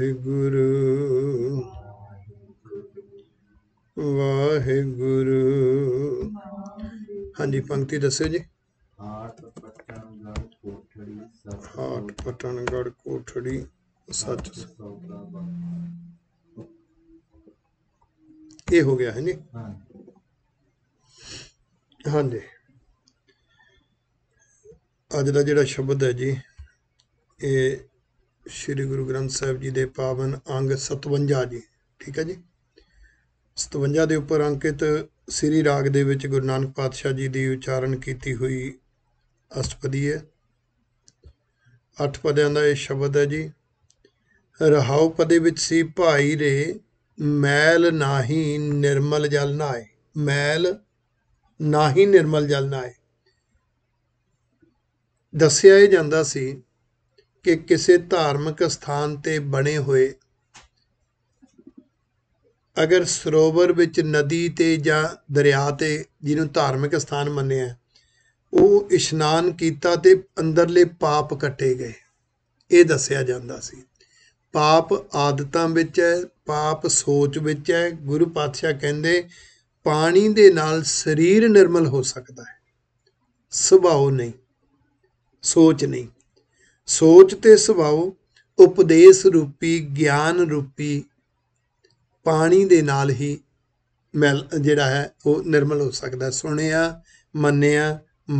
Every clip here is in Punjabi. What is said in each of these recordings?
ਵਾਹਿਗੁਰੂ ਵਾਹਿਗੁਰੂ ਹਾਂਜੀ ਪੰਕਤੀ ਦੱਸਿਓ ਜੀ ਹਾਟ ਪਟਨਗੜ ਕੋਠੜੀ ਸੱਚ ਇਹ ਹੋ ਗਿਆ ਹੈ ਜੀ ਹਾਂਜੀ ਅੱਜ ਦਾ ਜਿਹੜਾ ਸ਼ਬਦ ਹੈ ਜੀ ਇਹ ਸ੍ਰੀ ਗੁਰੂ ਗ੍ਰੰਥ ਸਾਹਿਬ ਜੀ ਦੇ ਪਾਵਨ ਅੰਗ 57 ਜੀ ਠੀਕ ਹੈ ਜੀ 57 ਦੇ ਉੱਪਰ ਅੰਕਿਤ ਸ੍ਰੀ ਰਾਗ ਦੇ ਵਿੱਚ ਗੁਰੂ ਨਾਨਕ ਪਾਤਸ਼ਾਹ ਜੀ ਦੀ ਉਚਾਰਨ ਕੀਤੀ ਹੋਈ ਅਸ਼ਟਪਦੀ ਹੈ ਅੱਠ ਪਦਿਆਂ ਦਾ ਇਹ ਸ਼ਬਦ ਹੈ ਜੀ ਰਹਾਉ ਪਦੇ ਵਿੱਚ ਸੀ ਭਾਈ ਰੇ ਮੈਲ ਨਾਹੀ ਨਿਰਮਲ ਜਲ ਨਾਏ ਮੈਲ ਨਾਹੀ ਨਿਰਮਲ ਜਲ ਨਾਏ ਦੱਸਿਆ ਇਹ ਜਾਂਦਾ ਸੀ ਕਿ ਕਿਸੇ ਧਾਰਮਿਕ ਸਥਾਨ ਤੇ ਬਣੇ ਹੋਏ ਅਗਰ ਸਰੋਵਰ ਵਿੱਚ ਨਦੀ ਤੇ ਜਾਂ ਦਰਿਆ ਤੇ ਜਿਹਨੂੰ ਧਾਰਮਿਕ ਸਥਾਨ ਮੰਨਿਆ ਉਹ ਇਸ਼ਨਾਨ ਕੀਤਾ ਤੇ ਅੰਦਰਲੇ ਪਾਪ ਕੱਟੇ ਗਏ ਇਹ ਦੱਸਿਆ ਜਾਂਦਾ ਸੀ ਪਾਪ ਆਦਤਾਂ ਵਿੱਚ ਹੈ ਪਾਪ ਸੋਚ ਵਿੱਚ ਹੈ ਗੁਰੂ ਪਾਤਸ਼ਾਹ ਕਹਿੰਦੇ ਪਾਣੀ ਦੇ ਨਾਲ ਸਰੀਰ ਨਿਰਮਲ ਹੋ ਸਕਦਾ ਹੈ ਸੁਭਾਅ ਨਹੀਂ ਸੋਚ ਨਹੀਂ ਸੋਚ ਤੇ ਸੁਭਾਉ ਉਪਦੇਸ਼ ਰੂਪੀ ਗਿਆਨ ਰੂਪੀ ਪਾਣੀ ਦੇ ਨਾਲ ਹੀ ਜਿਹੜਾ ਹੈ ਉਹ ਨਿਰਮਲ ਹੋ ਸਕਦਾ ਸੁਣਿਆ ਮੰਨਿਆ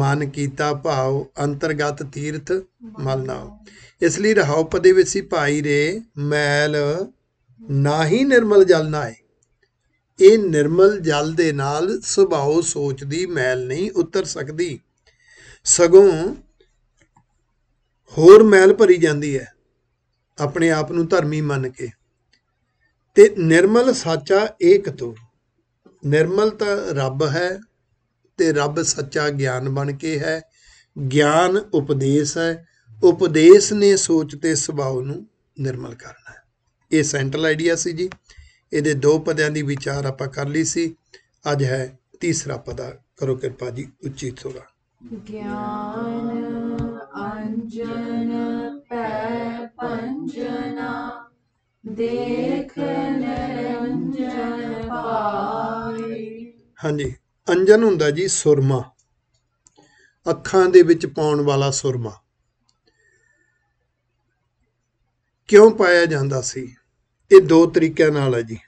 ਮਨ ਕੀਤਾ ਭਾਉ ਅੰਤਰਗਤ ਤੀਰਥ ਮਲ ਇਸ ਲਈ ਰਹਾਉ ਪਦੇ ਵਿੱਚ ਸੀ ਭਾਈ ਰੇ ਮੈਲ ਨਾਹੀ ਨਿਰਮਲ ਜਲ ਨਾਏ ਇਹ ਨਿਰਮਲ ਜਲ ਦੇ ਨਾਲ ਸੁਭਾਉ ਸੋਚ ਦੀ ਮੈਲ ਨਹੀਂ ਉਤਰ ਸਕਦੀ ਸਗੋਂ ਹੋਰ ਮੈਲ ਭਰੀ ਜਾਂਦੀ ਹੈ ਆਪਣੇ ਆਪ ਨੂੰ ਧਰਮੀ ਮੰਨ ਕੇ ਤੇ ਨਿਰਮਲ ਸਾਚਾ ਏਕ ਤੋ ਨਿਰਮਲ ਤਾਂ ਰੱਬ ਹੈ ਤੇ ਰੱਬ ਸੱਚਾ ਗਿਆਨ ਬਣ ਕੇ ਹੈ ਗਿਆਨ ਉਪਦੇਸ਼ ਹੈ ਉਪਦੇਸ਼ ਨੇ ਸੋਚ ਤੇ ਸੁਭਾਅ ਨੂੰ ਨਿਰਮਲ ਕਰਨਾ ਹੈ ਇਹ ਸੈਂਟਰਲ ਆਈਡੀਆ ਸੀ ਜੀ ਇਹਦੇ ਦੋ ਪਦਿਆਂ ਦੀ ਵਿਚਾਰ ਆਪਾਂ ਕਰ ਲਈ ਸੀ ਅੱਜ ਹੈ ਤੀਸਰਾ ਪਦਾ ਕਰੋ ਕਿਰਪਾ ਜੀ ਉੱਚੀ ਥੋੜਾ ਗਿਆਨ ਅੰਜਨ ਪੈ ਪੰਜਨਾ ਦੇਖ ਅੰਜਨ ਪਾਈ ਹਾਂਜੀ ਅੰਜਨ ਹੁੰਦਾ ਜੀ ਸੁਰਮਾ ਅੱਖਾਂ ਦੇ ਵਿੱਚ ਪਾਉਣ ਵਾਲਾ ਸੁਰਮਾ ਕਿਉਂ ਪਾਇਆ ਜਾਂਦਾ ਸੀ ਇਹ ਦੋ ਤਰੀਕਿਆਂ ਨਾਲ ਹੈ ਜੀ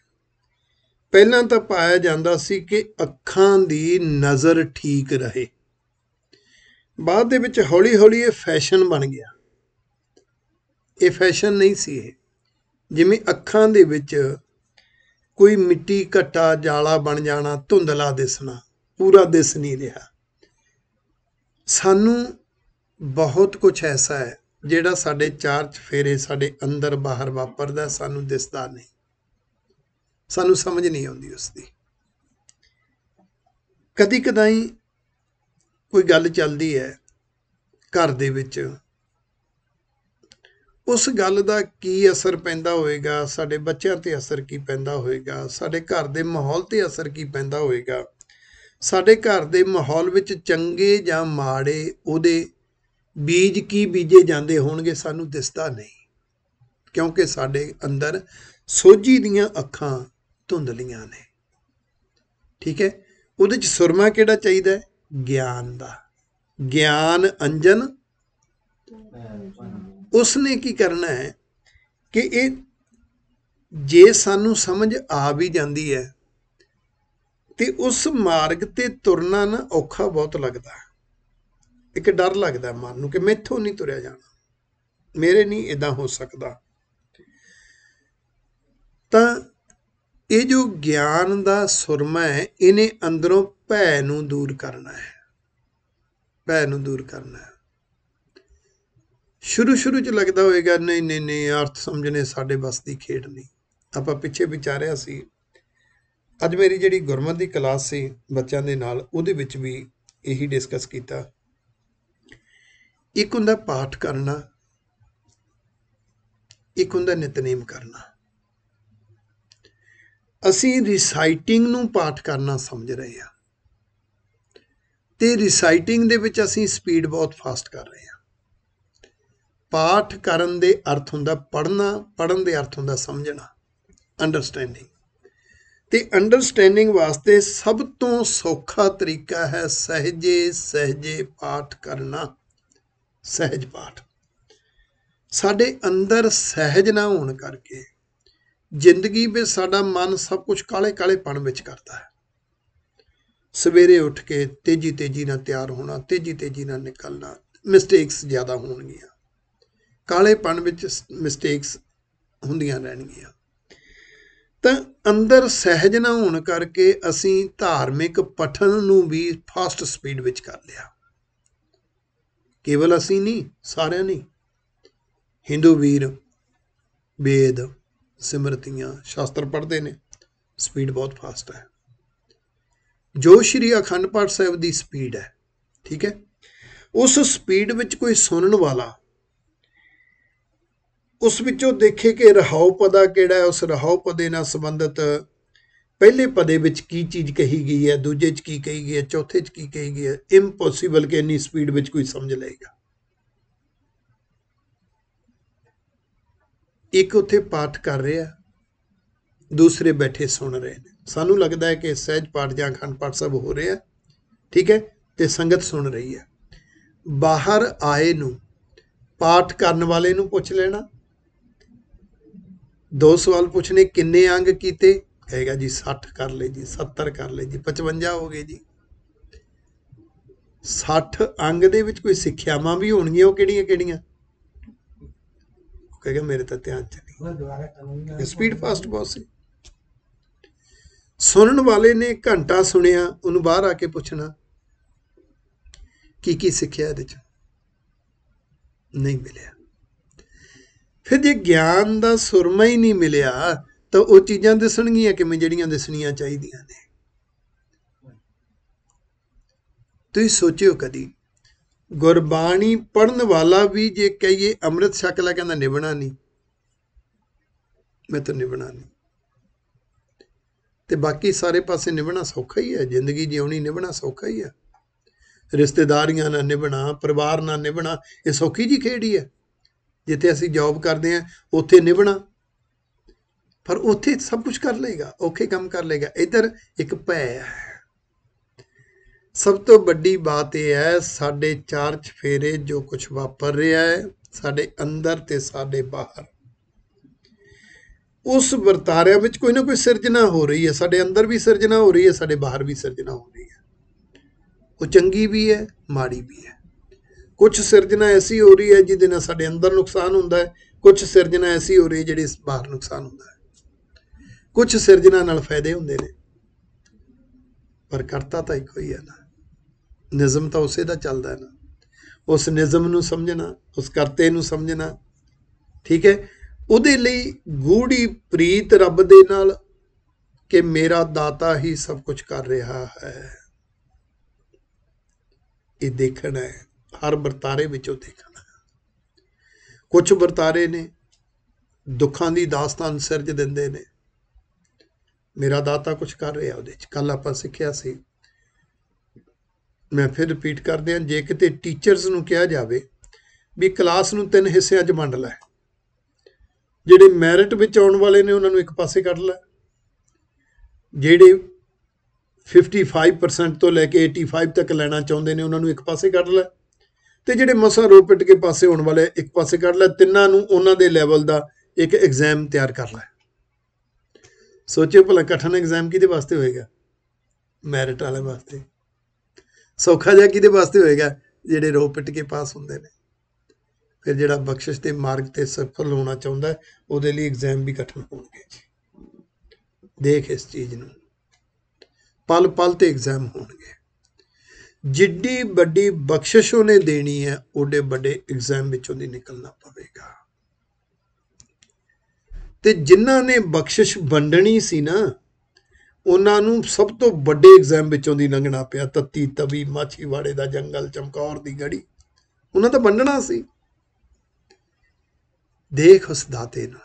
ਪਹਿਲਾਂ ਤਾਂ ਪਾਇਆ ਜਾਂਦਾ ਸੀ ਕਿ ਅੱਖਾਂ ਦੀ ਨਜ਼ਰ ਠੀਕ ਰਹੇ ਬਾਅਦ ਦੇ ਵਿੱਚ ਹੌਲੀ-ਹੌਲੀ ਇਹ ਫੈਸ਼ਨ ਬਣ ਗਿਆ ਇਹ ਫੈਸ਼ਨ ਨਹੀਂ ਸੀ ਇਹ ਜਿਵੇਂ ਅੱਖਾਂ ਦੇ ਵਿੱਚ ਕੋਈ ਮਿੱਟੀ ਘਟਾ ਜਾਲਾ ਬਣ ਜਾਣਾ ਧੁੰਦਲਾ ਦਿਸਣਾ ਪੂਰਾ ਦਿਸ ਨਹੀਂ ਰਿਹਾ ਸਾਨੂੰ ਬਹੁਤ ਕੁਝ ਐਸਾ ਹੈ ਜਿਹੜਾ ਸਾਡੇ ਚਾਰ ਚਫੇਰੇ ਸਾਡੇ ਅੰਦਰ ਬਾਹਰ ਵਾਪਰਦਾ ਸਾਨੂੰ ਦਿਸਦਾ ਨਹੀਂ ਸਾਨੂੰ ਸਮਝ ਨਹੀਂ ਆਉਂਦੀ ਉਸ ਦੀ ਕਦੀ ਕਦਾਈ ਕੋਈ ਗੱਲ ਚੱਲਦੀ ਹੈ ਘਰ ਦੇ ਵਿੱਚ ਉਸ ਗੱਲ ਦਾ ਕੀ ਅਸਰ ਪੈਂਦਾ ਹੋਵੇਗਾ ਸਾਡੇ ਬੱਚਿਆਂ ਤੇ ਅਸਰ ਕੀ ਪੈਂਦਾ ਹੋਵੇਗਾ ਸਾਡੇ ਘਰ ਦੇ ਮਾਹੌਲ ਤੇ ਅਸਰ ਕੀ ਪੈਂਦਾ ਹੋਵੇਗਾ ਸਾਡੇ ਘਰ ਦੇ ਮਾਹੌਲ ਵਿੱਚ ਚੰਗੇ ਜਾਂ ਮਾੜੇ ਉਹਦੇ ਬੀਜ ਕੀ ਬੀਜੇ ਜਾਂਦੇ ਹੋਣਗੇ ਸਾਨੂੰ ਦਿਸਦਾ ਨਹੀਂ ਕਿਉਂਕਿ ਸਾਡੇ ਅੰਦਰ ਸੋਝੀ ਦੀਆਂ ਅੱਖਾਂ ਧੁੰਦਲੀਆਂ ਨੇ ਠੀਕ ਹੈ ਉਹਦੇ ਚ ਸੁਰਮਾ ਕਿਹੜਾ ਚਾਹੀਦਾ ਹੈ ਗਿਆਨ ਦਾ ਗਿਆਨ ਅੰਜਨ ਉਸਨੇ ਕੀ ਕਰਨਾ ਹੈ ਕਿ ਇਹ ਜੇ ਸਾਨੂੰ ਸਮਝ ਆ ਵੀ ਜਾਂਦੀ ਹੈ ਤੇ ਉਸ ਮਾਰਗ ਤੇ ਤੁਰਨਾ ਨਾ ਔਖਾ ਬਹੁਤ ਲੱਗਦਾ ਇੱਕ ਡਰ ਲੱਗਦਾ ਮਨ ਨੂੰ ਕਿ ਮੈਥੋਂ ਨਹੀਂ ਤੁਰਿਆ ਜਾਣਾ ਮੇਰੇ ਨਹੀਂ ਇਦਾਂ ਹੋ ਸਕਦਾ ਤਾਂ ਇਹ ਜੋ ਗਿਆਨ ਦਾ ਸੁਰਮਾ ਹੈ ਇਹਨੇ ਅੰਦਰੋਂ ਭੈ ਨੂੰ ਦੂਰ ਕਰਨਾ ਹੈ ਭੈ ਨੂੰ ਦੂਰ ਕਰਨਾ ਹੈ ਸ਼ੁਰੂ ਸ਼ੁਰੂ ਚ ਲੱਗਦਾ ਹੋਵੇਗਾ ਨਹੀਂ ਨਹੀਂ ਨਹੀਂ ਅਰਥ ਸਮਝਣੇ ਸਾਡੇ ਬਸ ਦੀ ਖੇਡ ਨਹੀਂ ਆਪਾਂ ਪਿੱਛੇ ਵਿਚਾਰਿਆ ਸੀ ਅੱਜ ਮੇਰੀ ਜਿਹੜੀ ਗੁਰਮਤ ਦੀ ਕਲਾਸ ਸੀ ਬੱਚਿਆਂ ਦੇ ਨਾਲ ਉਹਦੇ ਵਿੱਚ ਵੀ ਇਹੀ ਡਿਸਕਸ ਕੀਤਾ ਇੱਕ ਹੁੰਦਾ ਪਾਠ ਕਰਨਾ ਇੱਕ ਹੁੰਦਾ ਨਿਤਨੇਮ ਕਰਨਾ ਅਸੀਂ ਰਿਸਾਈਟਿੰਗ ਨੂੰ ਪਾਠ ਕਰਨਾ ਸਮਝ ਰਹੇ ਹਾਂ ਤੇ ਰੀਸਾਈਟਿੰਗ ਦੇ ਵਿੱਚ ਅਸੀਂ ਸਪੀਡ ਬਹੁਤ ਫਾਸਟ ਕਰ ਰਹੇ ਹਾਂ ਪਾਠ ਕਰਨ ਦੇ ਅਰਥ ਹੁੰਦਾ ਪੜਨਾ ਪੜਨ ਦੇ ਅਰਥ ਹੁੰਦਾ ਸਮਝਣਾ ਅੰਡਰਸਟੈਂਡਿੰਗ ਤੇ ਅੰਡਰਸਟੈਂਡਿੰਗ ਵਾਸਤੇ ਸਭ ਤੋਂ ਸੌਖਾ ਤਰੀਕਾ ਹੈ ਸਹਜੇ ਸਹਜੇ ਪਾਠ ਕਰਨਾ ਸਹਜ ਪਾਠ ਸਾਡੇ ਅੰਦਰ ਸਹਜ ਨਾ ਹੋਣ ਕਰਕੇ ਜ਼ਿੰਦਗੀ ਵਿੱਚ ਸਾਡਾ ਮਨ ਸਭ ਕੁਝ ਕਾਲੇ ਕਾਲੇ ਪਣ ਵਿੱਚ ਕਰਦਾ ਹੈ ਸਵੇਰੇ ਉੱਠ ਕੇ ਤੇਜ਼ੀ ਤੇਜ਼ੀ ਨਾਲ ਤਿਆਰ ਹੋਣਾ ਤੇਜ਼ੀ ਤੇਜ਼ੀ ਨਾਲ ਨਿਕਲਣਾ ਮਿਸਟੇਕਸ ਜ਼ਿਆਦਾ ਹੋਣਗੀਆਂ ਕਾਲੇਪਣ ਵਿੱਚ ਮਿਸਟੇਕਸ ਹੁੰਦੀਆਂ ਰਹਿਣਗੀਆਂ ਤਾਂ ਅੰਦਰ ਸਹਿਜ ਨਾ ਹੋਣ ਕਰਕੇ ਅਸੀਂ ਧਾਰਮਿਕ ਪਠਨ ਨੂੰ ਵੀ ਫਾਸਟ ਸਪੀਡ ਵਿੱਚ ਕਰ ਲਿਆ ਕੇਵਲ ਅਸੀਂ ਨਹੀਂ ਸਾਰਿਆਂ ਨੇ Hindu ਵੀਰ ਵੇਦ ਸਿਮਰਤੀਆਂ ਸ਼ਾਸਤਰ ਪੜ੍ਹਦੇ ਨੇ ਸਪੀਡ ਬਹੁਤ ਫਾਸਟ ਹੈ ਜੋ ਸ਼੍ਰੀ ਅਖੰਡ ਪਾਠ ਸਾਹਿਬ ਦੀ ਸਪੀਡ ਹੈ ਠੀਕ ਹੈ ਉਸ ਸਪੀਡ ਵਿੱਚ ਕੋਈ ਸੁਣਨ ਵਾਲਾ ਉਸ ਵਿੱਚੋਂ ਦੇਖੇ ਕਿ ਰਹਾਉ ਪਦਾ ਕਿਹੜਾ ਹੈ ਉਸ ਰਹਾਉ ਪਦੇ ਨਾਲ ਸੰਬੰਧਿਤ ਪਹਿਲੇ ਪਦੇ ਵਿੱਚ ਕੀ ਚੀਜ਼ ਕਹੀ ਗਈ ਹੈ ਦੂਜੇ 'ਚ ਕੀ ਕਹੀ ਗਈ ਹੈ ਚੌਥੇ 'ਚ ਕੀ ਕਹੀ ਗਈ ਹੈ ਇੰਪੋਸੀਬਲ ਕਿ ਇੰਨੀ ਸਪੀਡ ਵਿੱਚ ਕੋਈ ਸਮਝ ਲਏਗਾ ਇੱਕ ਉੱਥੇ ਪਾਠ ਕਰ ਰਿਹਾ ਦੂਸਰੇ ਬੈਠੇ ਸੁਣ ਰਹੇ ਨੇ ਸਾਨੂੰ ਲੱਗਦਾ ਹੈ ਕਿ ਸਹਿਜ ਪਾਠ ਜਾਂ ਅਖੰਡ ਪਾਠ ਸਭ ਹੋ ਰਿਹਾ ਠੀਕ ਹੈ ਤੇ ਸੰਗਤ ਸੁਣ ਰਹੀ ਹੈ ਬਾਹਰ ਆਏ ਨੂੰ ਪਾਠ ਕਰਨ ਵਾਲੇ ਨੂੰ ਪੁੱਛ ਲੈਣਾ ਦੋ ਸਵਾਲ ਪੁੱਛਨੇ ਕਿੰਨੇ ਅੰਗ ਕੀਤੇ ਕਹੇਗਾ ਜੀ 60 ਕਰ ਲਏ ਜੀ 70 ਕਰ ਲਏ ਜੀ 55 ਹੋ ਗਏ ਜੀ 60 ਅੰਗ ਦੇ ਵਿੱਚ ਕੋਈ ਸਿੱਖਿਆਵਾਂ ਵੀ ਹੋਣਗੀਆਂ ਉਹ ਕਿਹੜੀਆਂ ਕਿਹੜੀਆਂ ਕਹੇਗਾ ਮੇਰੇ ਤਾਂ ਧਿਆਨ ਚ ਨਹੀਂ ਸਪੀਡ ਫਾਸਟ ਬਹੁਤ ਸੀ ਸੁਣਨ ਵਾਲੇ ਨੇ ਘੰਟਾ ਸੁਣਿਆ ਉਹਨੂੰ ਬਾਹਰ ਆ ਕੇ ਪੁੱਛਣਾ ਕੀ ਕੀ ਸਿੱਖਿਆ ਇਹਦੇ ਚ ਨਹੀਂ ਮਿਲਿਆ ਫਿਰ ਜੇ ਗਿਆਨ ਦਾ ਸੁਰਮਾ ਹੀ ਨਹੀਂ ਮਿਲਿਆ ਤਾਂ ਉਹ ਚੀਜ਼ਾਂ ਦਿਸਣਗੀਆਂ ਕਿਵੇਂ ਜਿਹੜੀਆਂ ਦਿਸਣੀਆਂ ਚਾਹੀਦੀਆਂ ਨੇ ਤੁਸੀਂ ਸੋਚਿਓ ਕਦੀ ਗੁਰਬਾਣੀ ਪੜਨ ਵਾਲਾ ਵੀ ਜੇ ਕਹੀਏ ਅੰਮ੍ਰਿਤ ਛਕ ਲੈ ਕਹਿੰਦਾ ਨਿਭਣਾ ਨਹੀਂ ਮੈਂ ਤਾਂ ਨਿਭਣਾ ਨਹੀਂ ਤੇ ਬਾਕੀ ਸਾਰੇ ਪਾਸੇ ਨਿਭਣਾ ਸੌਖਾ ਹੀ ਹੈ ਜ਼ਿੰਦਗੀ ਜਿਉਣੀ ਨਿਭਣਾ ਸੌਖਾ ਹੀ ਹੈ ਰਿਸ਼ਤੇਦਾਰੀਆਂ ਨਾਲ ਨਿਭਣਾ ਪਰਿਵਾਰ ਨਾਲ ਨਿਭਣਾ ਇਹ ਸੌਖੀ ਜੀ ਖੇੜੀ ਹੈ ਜਿੱਥੇ ਅਸੀਂ ਜੌਬ ਕਰਦੇ ਆ ਉੱਥੇ ਨਿਭਣਾ ਪਰ ਉੱਥੇ ਸਭ ਕੁਝ ਕਰ ਲਏਗਾ ਔਖੇ ਕੰਮ ਕਰ ਲਏਗਾ ਇਧਰ ਇੱਕ ਭੈ ਹੈ ਸਭ ਤੋਂ ਵੱਡੀ ਬਾਤ ਇਹ ਹੈ ਸਾਡੇ ਚਾਰ ਚਫੇਰੇ ਜੋ ਕੁਝ ਵਾਪਰ ਰਿਹਾ ਹੈ ਸਾਡੇ ਅੰਦਰ ਤੇ ਸਾਡੇ ਬਾਹਰ ਉਸ ਵਰਤਾਰੇ ਵਿੱਚ ਕੋਈ ਨਾ ਕੋਈ ਸਿਰਜਣਾ ਹੋ ਰਹੀ ਹੈ ਸਾਡੇ ਅੰਦਰ ਵੀ ਸਿਰਜਣਾ ਹੋ ਰਹੀ ਹੈ ਸਾਡੇ ਬਾਹਰ ਵੀ ਸਿਰਜਣਾ ਹੋ ਰਹੀ ਹੈ ਉਹ ਚੰਗੀ ਵੀ ਹੈ ਮਾੜੀ ਵੀ ਹੈ ਕੁਝ ਸਿਰਜਣਾ ਐਸੀ ਹੋ ਰਹੀ ਹੈ ਜਿਹਦੇ ਨਾਲ ਸਾਡੇ ਅੰਦਰ ਨੁਕਸਾਨ ਹੁੰਦਾ ਹੈ ਕੁਝ ਸਿਰਜਣਾ ਐਸੀ ਹੋ ਰਹੀ ਹੈ ਜਿਹੜੀ ਬਾਹਰ ਨੁਕਸਾਨ ਹੁੰਦਾ ਹੈ ਕੁਝ ਸਿਰਜਣਾ ਨਾਲ ਫਾਇਦੇ ਹੁੰਦੇ ਨੇ ਪਰ ਕਰਤਾ ਤਾਂ ਇੱਕੋ ਹੀ ਹੈ ਨਾ ਨਿਜ਼ਮ ਤਾਂ ਉਸੇ ਦਾ ਚੱਲਦਾ ਹੈ ਨਾ ਉਸ ਨਿਜ਼ਮ ਨੂੰ ਸਮਝਣਾ ਉਸ ਕਰਤੇ ਨੂੰ ਸਮਝਣਾ ਠੀਕ ਹੈ ਉਹਦੇ ਲਈ ਗੂੜੀ ਪ੍ਰੀਤ ਰੱਬ ਦੇ ਨਾਲ ਕਿ ਮੇਰਾ ਦਾਤਾ ਹੀ ਸਭ ਕੁਝ ਕਰ ਰਿਹਾ ਹੈ ਇਹ ਦੇਖਣਾ ਹੈ ਹਰ ਵਰਤਾਰੇ ਵਿੱਚੋਂ ਦੇਖਣਾ ਕੁਝ ਵਰਤਾਰੇ ਨੇ ਦੁੱਖਾਂ ਦੀ ਦਾਸਤਾਨ ਸਿਰਜ ਦਿੰਦੇ ਨੇ ਮੇਰਾ ਦਾਤਾ ਕੁਝ ਕਰ ਰਿਹਾ ਉਹਦੇ ਚ ਕੱਲ ਆਪਾਂ ਸਿੱਖਿਆ ਸੀ ਮੈਂ ਫਿਰ ਰਿਪੀਟ ਕਰਦੇ ਹਾਂ ਜੇ ਕਿਤੇ ਟੀਚਰਸ ਨੂੰ ਕਿਹਾ ਜਾਵੇ ਵੀ ਕਲਾਸ ਨੂੰ ਤਿੰਨ ਹਿੱਸਿਆਂ 'ਚ ਵੰਡ ਲੈ ਜਿਹੜੇ ਮੈਰਿਟ ਵਿੱਚ ਆਉਣ ਵਾਲੇ ਨੇ ਉਹਨਾਂ ਨੂੰ ਇੱਕ ਪਾਸੇ ਕੱਢ ਲੈ ਜਿਹੜੇ 55% ਤੋਂ ਲੈ ਕੇ 85 ਤੱਕ ਲੈਣਾ ਚਾਹੁੰਦੇ ਨੇ ਉਹਨਾਂ ਨੂੰ ਇੱਕ ਪਾਸੇ ਕੱਢ ਲੈ ਤੇ ਜਿਹੜੇ ਮਸਾ ਰੋਪਿਟ ਕੇ ਪਾਸੇ ਹੋਣ ਵਾਲੇ ਇੱਕ ਪਾਸੇ ਕੱਢ ਲੈ ਤਿੰਨਾਂ ਨੂੰ ਉਹਨਾਂ ਦੇ ਲੈਵਲ ਦਾ ਇੱਕ ਐਗਜ਼ਾਮ ਤਿਆਰ ਕਰ ਲੈ ਸੋਚਿਓ ਭਲਾ ਕਠਨ ਐਗਜ਼ਾਮ ਕਿਹਦੇ ਵਾਸਤੇ ਹੋਏਗਾ ਮੈਰਿਟ ਵਾਲੇ ਵਾਸਤੇ ਸੌਖਾ ਜਿਹਾ ਕਿਹਦੇ ਵਾਸਤੇ ਹੋਏਗਾ ਜਿਹੜੇ ਰੋਪਿਟ ਕੇ ਪਾਸ ਹੁੰਦੇ ਨੇ ਫਿਰ ਜਿਹੜਾ ਬਖਸ਼ਿਸ਼ ਦੇ ਮਾਰਗ ਤੇ ਸਫਲ ਹੋਣਾ ਚਾਹੁੰਦਾ ਉਹਦੇ ਲਈ ਐਗਜ਼ਾਮ ਵੀ ਕਠਿਨ ਹੋਣਗੇ ਦੇਖ ਇਸ ਚੀਜ਼ ਨੂੰ ਪਲ ਪਲ ਤੇ ਐਗਜ਼ਾਮ ਹੋਣਗੇ ਜਿੱਡੀ ਵੱਡੀ ਬਖਸ਼ਿਸ਼ ਉਹਨੇ ਦੇਣੀ ਹੈ ਉਹਦੇ ਵੱਡੇ ਐਗਜ਼ਾਮ ਵਿੱਚੋਂ ਦੀ ਨਿਕਲਣਾ ਪਵੇਗਾ ਤੇ ਜਿਨ੍ਹਾਂ ਨੇ ਬਖਸ਼ਿਸ਼ ਵੰਡਣੀ ਸੀ ਨਾ ਉਹਨਾਂ ਨੂੰ ਸਭ ਤੋਂ ਵੱਡੇ ਐਗਜ਼ਾਮ ਵਿੱਚੋਂ ਦੀ ਲੰਘਣਾ ਪਿਆ ਤੱਤੀ ਤਵੀ ਮਾਛੀਵਾੜੇ ਦਾ ਜੰਗਲ ਚਮਕੌਰ ਦੀ ਗੜੀ ਉਹਨਾਂ ਦਾ ਵੰਡਣਾ ਸੀ ਦੇਖ ਉਸ ਦਾਤੇ ਨੂੰ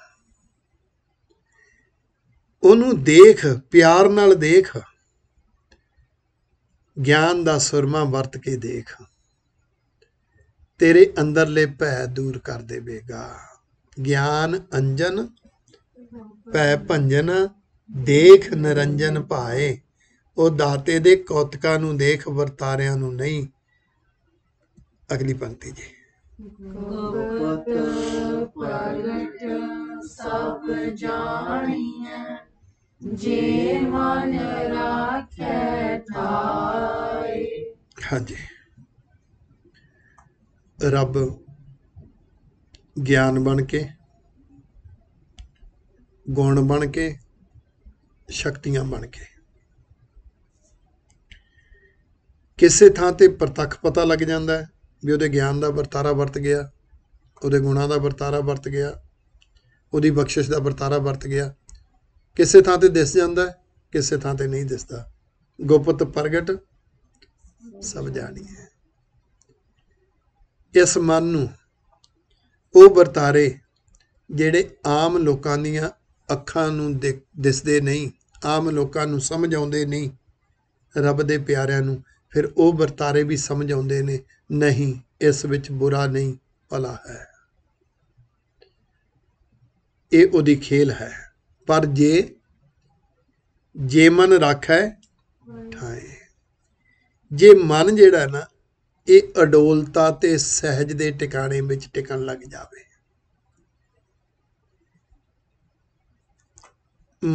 ਉਹਨੂੰ ਦੇਖ ਪਿਆਰ ਨਾਲ ਦੇਖ ਗਿਆਨ ਦਾ ਸੁਰਮਾ ਵਰਤ ਕੇ ਦੇਖ ਤੇਰੇ ਅੰਦਰਲੇ ਭੈ ਦੂਰ ਕਰ ਦੇਵੇਗਾ ਗਿਆਨ ਅੰਜਨ ਭੈ ਭੰਜਨ ਦੇਖ ਨਰੰਜਨ ਭਾਏ ਉਹ ਦਾਤੇ ਦੇ ਕੌਤਕਾਂ ਨੂੰ ਦੇਖ ਵਰਤਾਰਿਆਂ ਨੂੰ ਨਹੀਂ ਅਗਲੀ ਪੰਕਤੀ ਜੀ ਗੁਪਤ ਪ੍ਰਗਟ ਸਭ ਜਾਣੀਐ ਜੇ ਮਨ ਰਾਖੈ ਥਾਈ ਹਾਂਜੀ ਰੱਬ ਗਿਆਨ ਬਣ ਕੇ ਗੁਣ ਬਣ ਕੇ ਸ਼ਕਤੀਆਂ ਬਣ ਕੇ ਕਿਸੇ ਥਾਂ ਤੇ ਪ੍ਰਤੱਖ ਪਤਾ ਲੱਗ ਜਾਂਦਾ ਹੈ ਵੀ ਉਹਦੇ ਗਿਆਨ ਦਾ ਵਰਤਾਰਾ ਵਰਤ ਗਿਆ ਉਹਦੇ ਗੁਣਾਂ ਦਾ ਵਰਤਾਰਾ ਵਰਤ ਗਿਆ ਉਹਦੀ ਬਖਸ਼ਿਸ਼ ਦਾ ਵਰਤਾਰਾ ਵਰਤ ਗਿਆ ਕਿਸੇ ਥਾਂ ਤੇ ਦਿਸ ਜਾਂਦਾ ਕਿਸੇ ਥਾਂ ਤੇ ਨਹੀਂ ਦਿਸਦਾ ਗੁਪਤ ਪ੍ਰਗਟ ਸਭ ਜਾਣੀ ਹੈ ਇਸ ਮਨ ਨੂੰ ਉਹ ਵਰਤਾਰੇ ਜਿਹੜੇ ਆਮ ਲੋਕਾਂ ਦੀਆਂ ਅੱਖਾਂ ਨੂੰ ਦਿਸਦੇ ਨਹੀਂ ਆਮ ਲੋਕਾਂ ਨੂੰ ਸਮਝ ਆਉਂਦੇ ਨਹੀਂ ਰੱਬ ਦੇ ਪਿਆਰਿਆਂ ਨੂੰ ਫਿਰ ਉਹ ਵਰਤਾਰੇ ਵੀ ਸਮਝ ਆਉਂਦੇ ਨੇ ਨਹੀਂ ਇਸ ਵਿੱਚ ਬੁਰਾ ਨਹੀਂ ਭਲਾ ਹੈ ਇਹ ਉਹਦੀ ਖੇਲ ਹੈ ਪਰ ਜੇ ਜੇ ਮਨ ਰੱਖੈ ਠਾਏ ਜੇ ਮਨ ਜਿਹੜਾ ਨਾ ਇਹ ਅਡੋਲਤਾ ਤੇ ਸਹਿਜ ਦੇ ਟਿਕਾਣੇ ਵਿੱਚ ਟਿਕਣ ਲੱਗ ਜਾਵੇ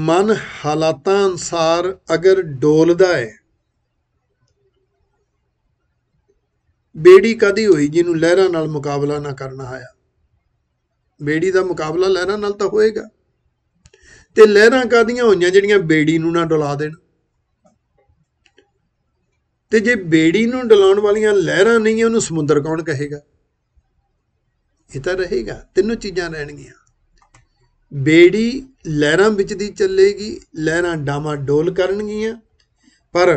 ਮਨ ਹਾਲਾਤਾਂ ਅਨਸਾਰ ਅਗਰ ਡੋਲਦਾ ਹੈ ਬੇੜੀ ਕਦੀ ਹੋਈ ਜਿਹਨੂੰ ਲਹਿਰਾਂ ਨਾਲ ਮੁਕਾਬਲਾ ਨਾ ਕਰਨਾ ਆਇਆ ਬੇੜੀ ਦਾ ਮੁਕਾਬਲਾ ਲਹਿਰਾਂ ਨਾਲ ਤਾਂ ਹੋਏਗਾ ਤੇ ਲਹਿਰਾਂ ਕਾਦੀਆਂ ਹੋਈਆਂ ਜਿਹੜੀਆਂ ਬੇੜੀ ਨੂੰ ਨਾ ਡੁਲਾ ਦੇਣ ਤੇ ਜੇ ਬੇੜੀ ਨੂੰ ਡਲਾਉਣ ਵਾਲੀਆਂ ਲਹਿਰਾਂ ਨਹੀਂ ਹੈ ਉਹਨੂੰ ਸਮੁੰਦਰ ਕੌਣ ਕਹੇਗਾ ਇਹ ਤਾਂ ਰਹੇਗਾ ਤਿੰਨੋਂ ਚੀਜ਼ਾਂ ਰਹਿਣਗੀਆਂ ਬੇੜੀ ਲਹਿਰਾਂ ਵਿੱਚ ਦੀ ਚੱਲੇਗੀ ਲਹਿਰਾਂ ਡਾਮਾ ਡੋਲ ਕਰਨਗੀਆਂ ਪਰ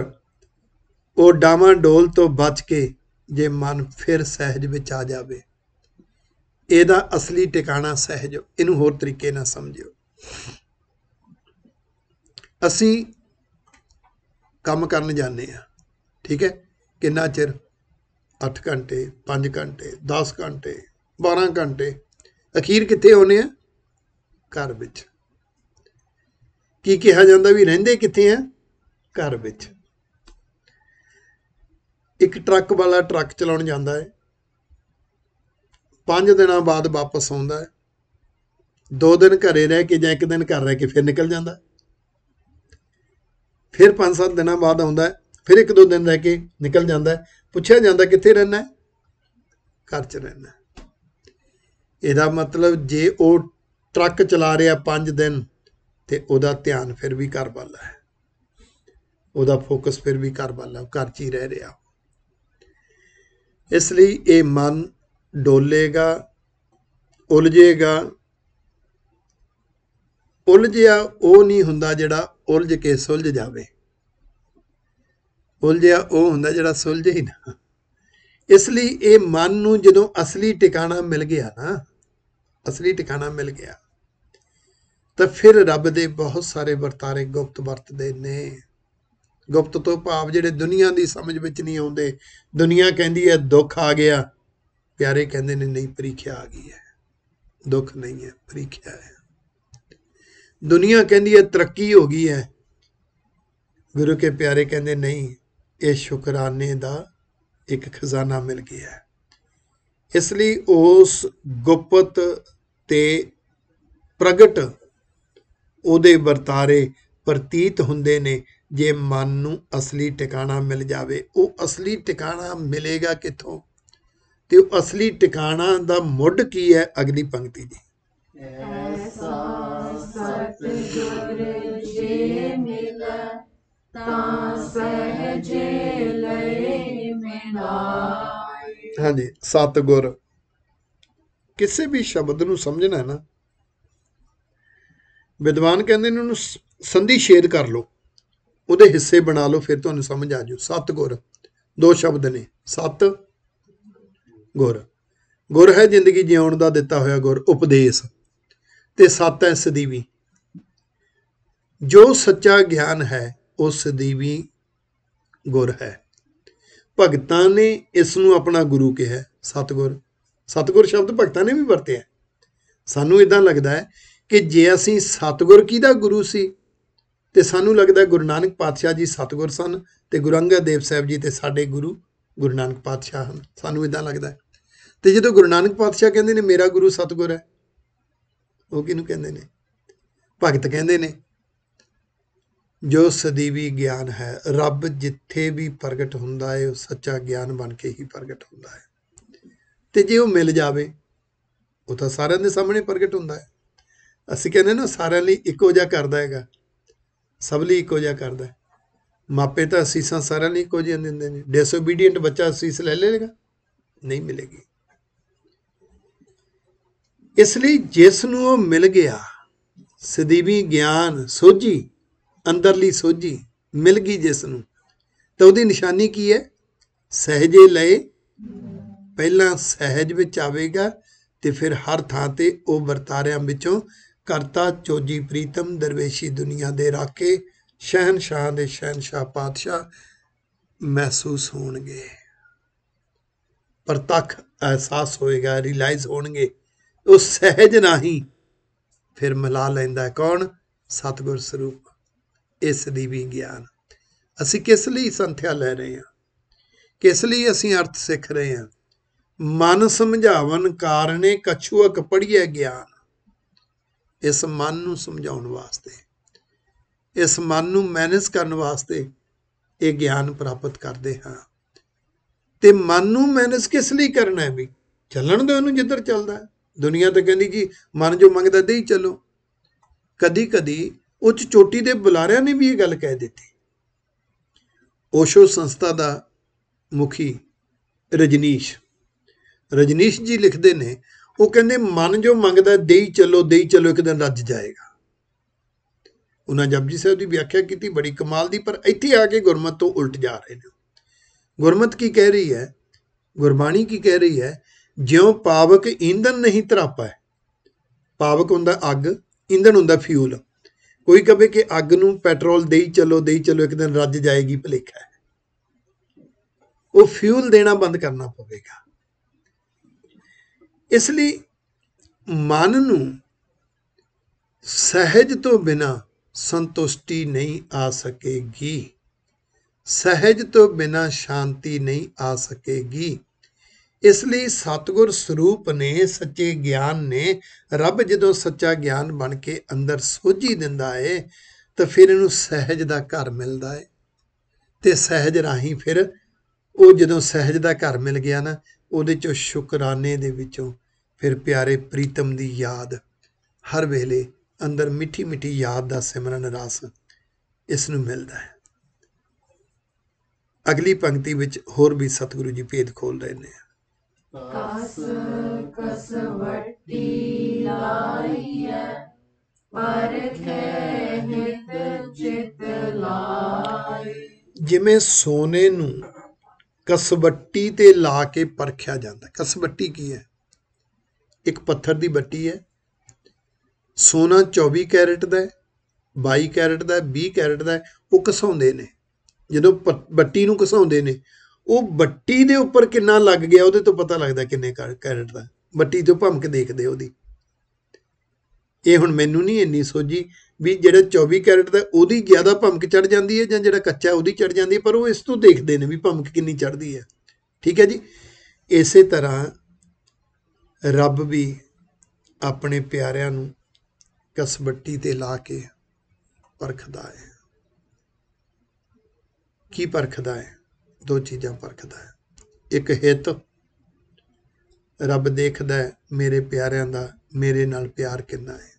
ਉਹ ਡਾਮਾ ਡੋਲ ਤੋਂ ਬਚ ਕੇ ਜੇ ਮਨ ਫਿਰ ਸਹਿਜ ਵਿੱਚ ਆ ਜਾਵੇ ਇਹਦਾ ਅਸਲੀ ਟਿਕਾਣਾ ਸਹਿਜ ਇਹਨੂੰ ਹੋਰ ਤਰੀਕੇ ਨਾਲ ਸਮਝਿਓ ਅਸੀਂ ਕੰਮ ਕਰਨ ਜਾਂਦੇ ਆ ਠੀਕ ਹੈ ਕਿੰਨਾ ਚਿਰ 8 ਘੰਟੇ 5 ਘੰਟੇ 10 ਘੰਟੇ 12 ਘੰਟੇ ਅਖੀਰ ਕਿੱਥੇ ਹੋਨੇ ਆ ਘਰ ਵਿੱਚ ਕੀ ਕਿਹਾ ਜਾਂਦਾ ਵੀ ਰਹਿੰਦੇ ਕਿੱਥੇ ਆ ਘਰ ਵਿੱਚ ਇੱਕ ਟਰੱਕ ਵਾਲਾ ਟਰੱਕ ਚਲਾਉਣ ਜਾਂਦਾ ਹੈ ਪੰਜ ਦਿਨਾਂ ਬਾਅਦ ਵਾਪਸ ਆਉਂਦਾ ਹੈ ਦੋ ਦਿਨ ਘਰੇ ਰਹਿ ਕੇ ਜਾਂ ਇੱਕ ਦਿਨ ਘਰ ਰਹਿ ਕੇ ਫਿਰ ਨਿਕਲ ਜਾਂਦਾ ਫਿਰ ਪੰਜ ਸੱਤ ਦਿਨਾਂ ਬਾਅਦ ਆਉਂਦਾ ਫਿਰ ਇੱਕ ਦੋ ਦਿਨ ਰਹਿ ਕੇ ਨਿਕਲ ਜਾਂਦਾ ਪੁੱਛਿਆ ਜਾਂਦਾ ਕਿੱਥੇ ਰਹਿਣਾ ਹੈ ਘਰ 'ਚ ਰਹਿਣਾ ਇਹਦਾ ਮਤਲਬ ਜੇ ਉਹ ਟਰੱਕ ਚਲਾ ਰਿਹਾ 5 ਦਿਨ ਤੇ ਉਹਦਾ ਧਿਆਨ ਫਿਰ ਵੀ ਘਰ ਵੱਲ ਹੈ ਉਹਦਾ ਫੋਕਸ ਫਿਰ ਵੀ ਘਰ ਵੱਲ ਹੈ ਘਰ 'ਚ ਹੀ ਰਹਿ ਰਿਹਾ ਇਸ ਲਈ ਇਹ ਮਨ ਡੋਲੇਗਾ ਉਲਝੇਗਾ ਉਲਝਿਆ ਉਹ ਨਹੀਂ ਹੁੰਦਾ ਜਿਹੜਾ ਉਲਝ ਕੇ ਸੁਲਝ ਜਾਵੇ ਉਲਝਿਆ ਉਹ ਹੁੰਦਾ ਜਿਹੜਾ ਸੁਲਝ ਹੀ ਨਾ ਇਸ ਲਈ ਇਹ ਮਨ ਨੂੰ ਜਦੋਂ ਅਸਲੀ ਟਿਕਾਣਾ ਮਿਲ ਗਿਆ ਨਾ ਅਸਲੀ ਟਿਕਾਣਾ ਮਿਲ ਗਿਆ ਤਾਂ ਫਿਰ ਰੱਬ ਦੇ ਬਹੁਤ ਸਾਰੇ ਵਰਤਾਰੇ ਗੁਪਤ ਵਰਤਦੇ ਨੇ ਗੁਪਤ ਤੋਂ ਭਾਵ ਜਿਹੜੇ ਦੁਨੀਆ ਦੀ ਸਮਝ ਵਿੱਚ ਨਹੀਂ ਆਉਂਦੇ ਦੁਨੀਆ ਕਹਿੰਦੀ ਹੈ ਦੁੱਖ ਆ ਗਿਆ ਪਿਆਰੇ ਕਹਿੰਦੇ ਨੇ ਨਹੀਂ ਪ੍ਰੀਖਿਆ ਆ ਗਈ ਹੈ ਦੁੱਖ ਨਹੀਂ ਹੈ ਪ੍ਰੀਖਿਆ ਹੈ ਦੁਨੀਆ ਕਹਿੰਦੀ ਹੈ ਤਰੱਕੀ ਹੋ ਗਈ ਹੈ ਗੁਰੂ ਕੇ ਪਿਆਰੇ ਕਹਿੰਦੇ ਨਹੀਂ ਇਹ ਸ਼ੁਕਰਾਨੇ ਦਾ ਇੱਕ ਖਜ਼ਾਨਾ ਮਿਲ ਗਿਆ ਹੈ ਇਸ ਲਈ ਉਸ ਗੁਪਤ ਤੇ ਪ੍ਰਗਟ ਉਹਦੇ ਵਰਤਾਰੇ ਪ੍ਰਤੀਤ ਹੁੰਦੇ ਨੇ ਜੇ ਮਨ ਨੂੰ ਅਸਲੀ ਟਿਕਾਣਾ ਮਿਲ ਜਾਵੇ ਉਹ ਅਸਲੀ ਟਿਕਾਣਾ ਮਿਲੇਗਾ ਕਿੱਥੋਂ ਤੇ ਉਹ ਅਸਲੀ ਟਿਕਾਣਾ ਦਾ ਮੁੱਢ ਕੀ ਹੈ ਅਗਲੀ ਪੰਕਤੀ ਦੀ ਜੇ ਮਿਲ ਸਹਜੇ ਲਏ ਹਾਂਜੀ ਸਤਗੁਰ ਕਿਸੇ ਵੀ ਸ਼ਬਦ ਨੂੰ ਸਮਝਣਾ ਹੈ ਨਾ ਵਿਦਵਾਨ ਕਹਿੰਦੇ ਨੇ ਉਹਨੂੰ ਸੰਧੀ ਛੇਦ ਕਰ ਲਓ ਉਹਦੇ ਹਿੱਸੇ ਬਣਾ ਲਓ ਫਿਰ ਤੁਹਾਨੂੰ ਸਮਝ ਆ ਜਾਊ ਸਤ ਗੁਰ ਦੋ ਸ਼ਬਦ ਨੇ ਸਤ ਗੁਰ ਗੁਰ ਹੈ ਜ਼ਿੰਦਗੀ ਜਿਉਣ ਦਾ ਦਿੱਤਾ ਹੋਇਆ ਗੁਰ ਉਪਦੇਸ਼ ਤੇ ਸਤ ਹੈ ਸਦੀਵੀ ਜੋ ਸੱਚਾ ਗਿਆਨ ਹੈ ਉਹ ਸਦੀਵੀ ਗੁਰ ਹੈ ਭਗਤਾਂ ਨੇ ਇਸ ਨੂੰ ਆਪਣਾ ਗੁਰੂ ਕਿਹਾ ਸਤਗੁਰ ਸਤਗੁਰ ਸ਼ਬਦ ਭਗਤਾਂ ਨੇ ਵੀ ਵਰਤਿਆ ਸਾਨੂੰ ਇਦਾਂ ਲੱਗਦਾ ਹੈ ਕਿ ਜੇ ਅਸੀਂ ਸਤਗੁਰ ਕੀ ਦਾ ਗੁਰੂ ਸੀ ਤੇ ਸਾਨੂੰ ਲੱਗਦਾ ਗੁਰੂ ਨਾਨਕ ਪਾਤਸ਼ਾਹ ਜੀ ਸਤਗੁਰ ਸਨ ਤੇ ਗੁਰੂ ਅੰਗਦ ਦੇਵ ਸਾਹਿਬ ਜੀ ਤੇ ਸਾਡੇ ਗੁਰੂ ਗੁਰੂ ਨਾਨਕ ਪਾਤਸ਼ਾਹ ਹਨ ਸਾਨੂੰ ਇਦਾਂ ਲੱਗਦਾ ਤੇ ਜਦੋਂ ਗੁਰੂ ਨਾਨਕ ਪਾਤਸ਼ਾਹ ਕਹਿੰਦੇ ਨੇ ਮੇਰਾ ਗੁਰੂ ਸਤਗੁਰ ਹੈ ਉਹ ਕਿਹਨੂੰ ਕਹਿੰਦੇ ਨੇ ਭਗਤ ਕਹਿੰਦੇ ਨੇ ਜੋ ਸਦੀਵੀ ਗਿਆਨ ਹੈ ਰੱਬ ਜਿੱਥੇ ਵੀ ਪ੍ਰਗਟ ਹੁੰਦਾ ਹੈ ਉਹ ਸੱਚਾ ਗਿਆਨ ਬਣ ਕੇ ਹੀ ਪ੍ਰਗਟ ਹੁੰਦਾ ਹੈ ਤੇ ਜੇ ਉਹ ਮਿਲ ਜਾਵੇ ਉਹ ਤਾਂ ਸਾਰਿਆਂ ਦੇ ਸਾਹਮਣੇ ਪ੍ਰਗਟ ਹੁੰਦਾ ਹੈ ਅਸੀਂ ਕਹਿੰਦੇ ਨਾ ਸਾਰਿਆਂ ਲਈ ਇੱਕੋ ਜਿਹਾ ਕਰਦਾ ਹੈਗਾ ਸਭ ਲਈ ਇੱਕੋ ਜਿਹਾ ਕਰਦਾ ਮਾਪੇ ਤਾਂ ਅਸੀਸਾਂ ਸਾਰਿਆਂ ਲਈ ਇੱਕੋ ਜਿਹੀਆਂ ਦਿੰਦੇ ਨੇ ਡਿਸਓਬੀਡੀਐਂਟ ਬੱਚਾ ਅਸੀਸ ਲੈ ਲੇਗਾ ਨਹੀਂ ਮਿਲੇਗੀ ਇਸ ਲਈ ਜਿਸ ਨੂੰ ਉਹ ਮਿਲ ਗਿਆ ਸਦੀਵੀ ਗਿਆਨ ਸੋਝੀ ਅੰਦਰਲੀ ਸੋਝੀ ਮਿਲ ਗਈ ਜਿਸ ਨੂੰ ਤਾਂ ਉਹਦੀ ਨਿਸ਼ਾਨੀ ਕੀ ਹੈ ਸਹਜੇ ਲਏ ਪਹਿਲਾਂ ਸਹਜ ਵਿੱਚ ਆਵੇਗਾ ਤੇ ਫਿਰ ਹਰ ਥਾਂ ਤੇ ਉਹ ਵਰਤਾਰਿਆਂ ਵਿੱਚੋਂ ਕਰਤਾ ਚੋਜੀ ਪ੍ਰੀਤਮ ਦਰਵੇਸ਼ੀ ਦੁਨੀਆ ਦੇ ਰਾਕੇ ਸ਼ਹਿਨशाह ਦੇ ਸ਼ਹਿਨशाह ਪਾਤਸ਼ਾਹ ਮਹਿਸੂਸ ਹੋਣਗੇ ਪ੍ਰਤੱਖ ਅਹਿਸਾਸ ਹੋਏਗਾ ਰਿਅਲਾਈਜ਼ ਹੋਣਗੇ ਉਹ ਸਹਿਜ ਨਹੀਂ ਫਿਰ ਮਿਲਾ ਲੈਂਦਾ ਕੌਣ ਸਤਗੁਰ ਸਰੂਪ ਇਸ ਦੀ ਵੀ ਗਿਆਨ ਅਸੀਂ ਕਿਸ ਲਈ ਸੰਥਿਆ ਲੈ ਰਹੇ ਹਾਂ ਕਿਸ ਲਈ ਅਸੀਂ ਅਰਥ ਸਿੱਖ ਰਹੇ ਹਾਂ ਮਨ ਸਮਝਾਵਨ ਕਾਰਨੇ ਕਛੂਕ ਪੜੀਏ ਗਿਆਨ ਇਸ ਮਨ ਨੂੰ ਸਮਝਾਉਣ ਵਾਸਤੇ ਇਸ ਮਨ ਨੂੰ ਮੈਨੇਜ ਕਰਨ ਵਾਸਤੇ ਇਹ ਗਿਆਨ ਪ੍ਰਾਪਤ ਕਰਦੇ ਹਾਂ ਤੇ ਮਨ ਨੂੰ ਮੈਨੇਜ ਕਿਸ ਲਈ ਕਰਨਾ ਹੈ ਵੀ ਚੱਲਣ ਦੇ ਉਹਨੂੰ ਜਿੱਧਰ ਚੱਲਦਾ ਹੈ ਦੁਨੀਆ ਤਾਂ ਕਹਿੰਦੀ ਜੀ ਮਨ ਜੋ ਮੰਗਦਾ ਦੇ ਹੀ ਚੱਲੋ ਕਦੀ ਕਦੀ ਉੱਚ ਚੋਟੀ ਦੇ ਬੁਲਾਰਿਆਂ ਨੇ ਵੀ ਇਹ ਗੱਲ ਕਹਿ ਦਿੱਤੀ ਓਸ਼ੋ ਸੰਸਥਾ ਦਾ ਮੁਖੀ ਰਜਨੀਸ਼ ਰਜਨੀਸ਼ ਜੀ ਲਿਖਦੇ ਨੇ ਉਹ ਕਹਿੰਦੇ ਮਨ ਜੋ ਮੰਗਦਾ ਦੇਈ ਚੱਲੋ ਦੇਈ ਚੱਲੋ ਇੱਕ ਦਿਨ ਰੱਜ ਜਾਏਗਾ ਉਹਨਾਂ ਜਪਜੀ ਸਾਹਿਬ ਦੀ ਵਿਆਖਿਆ ਕੀਤੀ ਬੜੀ ਕਮਾਲ ਦੀ ਪਰ ਇੱਥੇ ਆ ਕੇ ਗੁਰਮਤ ਤੋਂ ਉਲਟ ਜਾ ਰਹੇ ਨੇ ਗੁਰਮਤ ਕੀ ਕਹਿ ਰਹੀ ਹੈ ਗੁਰਬਾਣੀ ਕੀ ਕਹਿ ਰਹੀ ਹੈ ਜਿਉ ਪਾਵਕ ਇੰਧਨ ਨਹੀਂ ਧਰਾਪਾ ਪਾਵਕ ਹੁੰਦਾ ਅੱਗ ਇੰਧਨ ਹੁੰਦਾ ਫਿਊਲ ਕੋਈ ਕਹੇ ਕਿ ਅੱਗ ਨੂੰ ਪੈਟਰੋਲ ਦੇਈ ਚੱਲੋ ਦੇਈ ਚੱਲੋ ਇੱਕ ਦਿਨ ਰੱਜ ਜਾਏਗੀ ਭਲੇਖਾ ਉਹ ਫਿਊਲ ਦੇਣਾ ਬੰਦ ਕਰਨਾ ਪਵੇਗਾ ਇਸ ਲਈ ਮਨ ਨੂੰ ਸਹਿਜ ਤੋਂ ਬਿਨਾ ਸੰਤੁਸ਼ਟੀ ਨਹੀਂ ਆ ਸਕੇਗੀ ਸਹਿਜ ਤੋਂ ਬਿਨਾ ਸ਼ਾਂਤੀ ਨਹੀਂ ਆ ਸਕੇਗੀ ਇਸ ਲਈ ਸਤਗੁਰ ਸਰੂਪ ਨੇ ਸੱਚੇ ਗਿਆਨ ਨੇ ਰੱਬ ਜਦੋਂ ਸੱਚਾ ਗਿਆਨ ਬਣ ਕੇ ਅੰਦਰ ਸੋਝੀ ਦਿੰਦਾ ਏ ਤਾਂ ਫਿਰ ਇਹਨੂੰ ਸਹਿਜ ਦਾ ਘਰ ਮਿਲਦਾ ਏ ਤੇ ਸਹਿਜ ਰਾਹੀਂ ਫਿਰ ਉਹ ਜਦੋਂ ਸਹਿਜ ਦਾ ਘਰ ਮਿਲ ਗਿਆ ਨਾ ਉਹਦੇ ਚੋਂ ਸ਼ੁਕਰਾਨੇ ਦੇ ਵਿੱਚੋਂ ਫਿਰ ਪਿਆਰੇ ਪ੍ਰੀਤਮ ਦੀ ਯਾਦ ਹਰ ਵੇਲੇ ਅੰਦਰ ਮਿੱਠੀ ਮਿੱਠੀ ਯਾਦ ਦਾ ਸਿਮਰਨ ਰਸ ਇਸ ਨੂੰ ਮਿਲਦਾ ਹੈ ਅਗਲੀ ਪੰਕਤੀ ਵਿੱਚ ਹੋਰ ਵੀ ਸਤਿਗੁਰੂ ਜੀ ਭੇਦ ਖੋਲ ਰਹੇ ਨੇ ਕਸ ਕਸ ਵੱਟੀ ਲਾਈਐ ਪਰਖੇ ਹਿਤ ਚਿਤ ਲਾਈ ਜਿਵੇਂ ਸੋਨੇ ਨੂੰ ਕਸਵੱਟੀ ਤੇ ਲਾ ਕੇ ਪਰਖਿਆ ਜਾਂਦਾ ਕਸਵੱਟੀ ਕੀ ਹੈ ਇੱਕ ਪੱਥਰ ਦੀ ਬੱਟੀ ਹੈ ਸੋਨਾ 24 ਕੈਰਟ ਦਾ ਹੈ 22 ਕੈਰਟ ਦਾ ਹੈ 20 ਕੈਰਟ ਦਾ ਉਹ ਘਸਾਉਂਦੇ ਨੇ ਜਦੋਂ ਬੱਟੀ ਨੂੰ ਘਸਾਉਂਦੇ ਨੇ ਉਹ ਬੱਟੀ ਦੇ ਉੱਪਰ ਕਿੰਨਾ ਲੱਗ ਗਿਆ ਉਹਦੇ ਤੋਂ ਪਤਾ ਲੱਗਦਾ ਕਿੰਨੇ ਕੈਰਟ ਦਾ ਬੱਟੀ ਤੋਂ ਭੰਮ ਕੇ ਦੇਖਦੇ ਉਹਦੀ ਇਹ ਹੁਣ ਮੈਨੂੰ ਨਹੀਂ ਇੰਨੀ ਸੋਝੀ ਵੀ ਜਿਹੜਾ 24 ਕੈਰਟ ਦਾ ਉਹਦੀ ਜ਼ਿਆਦਾ ਭੰਮਕ ਚੜ ਜਾਂਦੀ ਹੈ ਜਾਂ ਜਿਹੜਾ ਕੱਚਾ ਉਹਦੀ ਚੜ ਜਾਂਦੀ ਹੈ ਪਰ ਉਹ ਇਸ ਤੋਂ ਦੇਖਦੇ ਨੇ ਵੀ ਭੰਮਕ ਕਿੰਨੀ ਚੜਦੀ ਹੈ ਠੀਕ ਹੈ ਜੀ ਇਸੇ ਤਰ੍ਹਾਂ ਰੱਬ ਵੀ ਆਪਣੇ ਪਿਆਰਿਆਂ ਨੂੰ ਕਸਬੱਟੀ ਤੇ ਲਾ ਕੇ ਪਰਖਦਾ ਹੈ ਕੀ ਪਰਖਦਾ ਹੈ ਦੋ ਚੀਜ਼ਾਂ ਪਰਖਦਾ ਹੈ ਇੱਕ ਹਿੱਤ ਰੱਬ ਦੇਖਦਾ ਹੈ ਮੇਰੇ ਪਿਆਰਿਆਂ ਦਾ ਮੇਰੇ ਨਾਲ ਪਿਆਰ ਕਿੰਨਾ ਹੈ